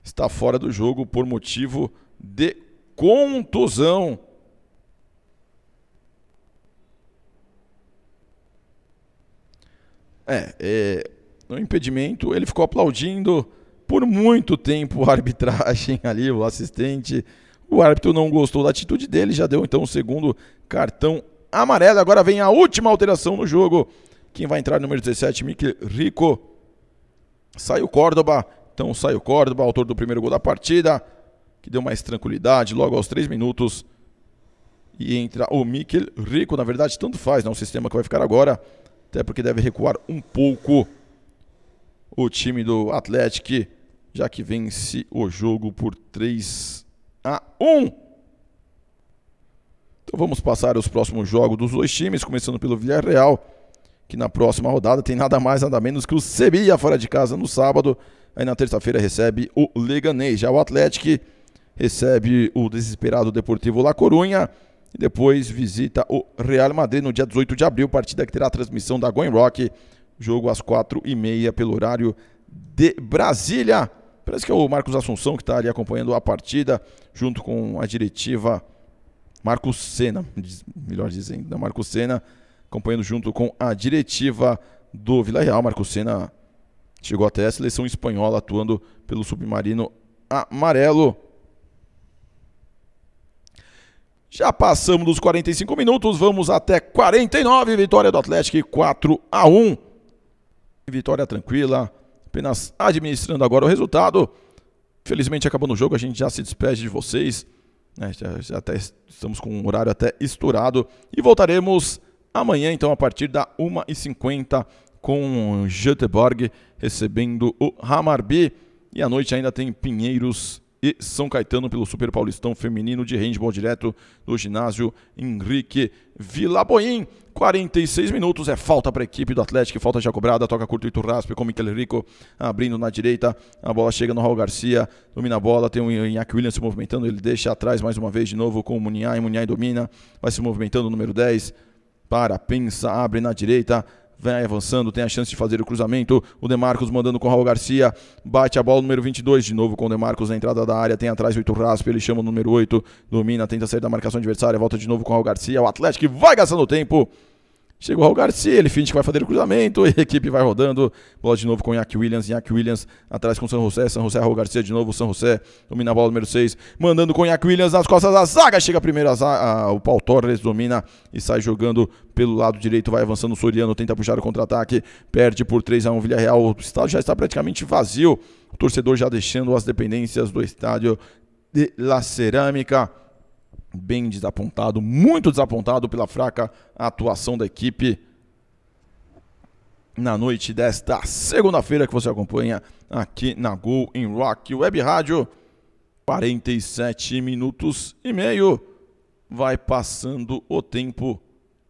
está fora do jogo por motivo de contusão. É, é, no impedimento, ele ficou aplaudindo por muito tempo a arbitragem ali, o assistente. O árbitro não gostou da atitude dele, já deu então o segundo cartão amarelo. Agora vem a última alteração no jogo. Quem vai entrar número 17, Mick Rico. Sai o Córdoba. Então sai o Córdoba, autor do primeiro gol da partida, que deu mais tranquilidade logo aos 3 minutos. E entra o Mikel Rico, na verdade, tanto faz, não né? o sistema que vai ficar agora, até porque deve recuar um pouco o time do Atlético, já que vence o jogo por 3 a 1. Então vamos passar os próximos jogos dos dois times, começando pelo Villarreal que na próxima rodada tem nada mais, nada menos que o Sevilla fora de casa no sábado. Aí na terça-feira recebe o Leganés. Já o Atlético recebe o desesperado Deportivo La Corunha e depois visita o Real Madrid no dia 18 de abril, partida que terá a transmissão da Going Rock, jogo às 4h30 pelo horário de Brasília. Parece que é o Marcos Assunção que está ali acompanhando a partida, junto com a diretiva Marcos Senna, melhor dizendo, da né, Marcos Senna, acompanhando junto com a diretiva do Vila Real. Marco Senna chegou até a seleção espanhola atuando pelo submarino amarelo. Já passamos dos 45 minutos, vamos até 49. Vitória do Atlético 4 a 1. Vitória tranquila, apenas administrando agora o resultado. Felizmente acabou no jogo, a gente já se despede de vocês. Né? Já, já até, estamos com um horário até estourado e voltaremos amanhã, então, a partir da 1h50, com Göteborg recebendo o Hamarbi. E à noite ainda tem Pinheiros e São Caetano pelo Super Paulistão Feminino de Handball direto do ginásio Henrique Vilaboim. 46 minutos, é falta para a equipe do Atlético, falta já cobrada, toca curto e turraspe com Miquel Rico abrindo na direita, a bola chega no Raul Garcia, domina a bola, tem o Iñaki Williams se movimentando, ele deixa atrás mais uma vez de novo com o Munhai, Munhai domina, vai se movimentando o número 10, para, pensa, abre na direita, vai avançando, tem a chance de fazer o cruzamento. O Demarcos mandando com o Raul Garcia, bate a bola número 22, de novo com o Demarcos na entrada da área, tem atrás o Heitor ele chama o número 8, domina, tenta sair da marcação adversária, volta de novo com o Raul Garcia. O Atlético vai gastando tempo. Chega o Raul Garcia, ele finge que vai fazer o cruzamento, e a equipe vai rodando. Bola de novo com Iac Williams, Iac Williams atrás com San José, San José, Raul Garcia de novo, San José domina a bola número 6, mandando com Iac Williams nas costas da zaga. Chega primeiro a zaga, o Paul Torres domina e sai jogando pelo lado direito, vai avançando o Soriano, tenta puxar o contra-ataque, perde por 3 a 1 Villarreal. O estádio já está praticamente vazio, o torcedor já deixando as dependências do estádio de La Cerâmica bem desapontado, muito desapontado pela fraca atuação da equipe na noite desta segunda-feira que você acompanha aqui na Gol em Rock Web Rádio. 47 minutos e meio. Vai passando o tempo.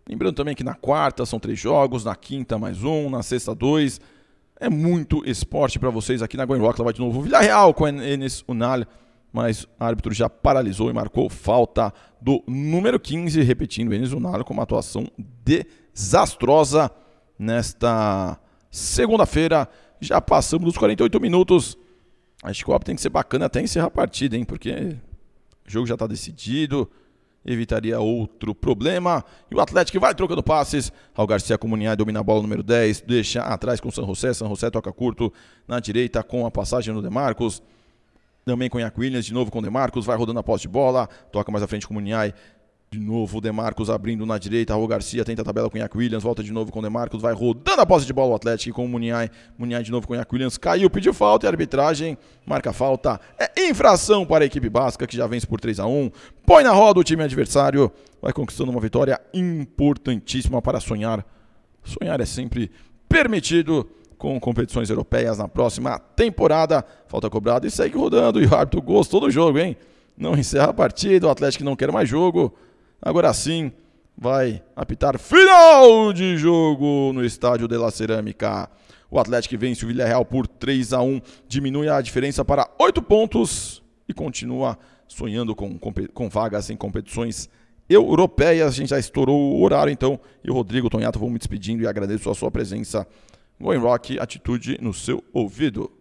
Lembrando também que na quarta são três jogos, na quinta mais um, na sexta dois. É muito esporte para vocês aqui na Gol em Rock. Lá vai de novo o Villarreal com Enes Unal mas o árbitro já paralisou e marcou falta do número 15, repetindo, Benício Naro com uma atuação desastrosa nesta segunda-feira. Já passamos dos 48 minutos. Acho que o tem que ser bacana até encerrar a partida, hein? Porque o jogo já está decidido evitaria outro problema. E o Atlético vai trocando passes. Raul Garcia Comunhar domina a bola número 10, deixa atrás com o San José. San José toca curto na direita com a passagem no Demarcos. Também com o Iac Williams, de novo com o Demarcos, vai rodando a posse de bola, toca mais à frente com o Muniai. De novo o Demarcos abrindo na direita, o Garcia tenta a tabela com o Iac Williams, volta de novo com o Demarcos, vai rodando a posse de bola o Atlético com o Muniai. Muniai de novo com o Iac Williams, caiu, pediu falta e arbitragem marca falta. É infração para a equipe basca que já vence por 3 a 1 Põe na roda o time adversário, vai conquistando uma vitória importantíssima para sonhar. Sonhar é sempre permitido com competições europeias na próxima temporada. Falta cobrada e segue rodando. E o árbitro gostou do jogo, hein? Não encerra a partida, o Atlético não quer mais jogo. Agora sim, vai apitar final de jogo no estádio de La Cerâmica. O Atlético vence o Villarreal por 3 a 1, diminui a diferença para 8 pontos e continua sonhando com, com vagas em competições europeias. A gente já estourou o horário, então, e o Rodrigo Tonhato vão me despedindo e agradeço a sua presença Going Rock, atitude no seu ouvido.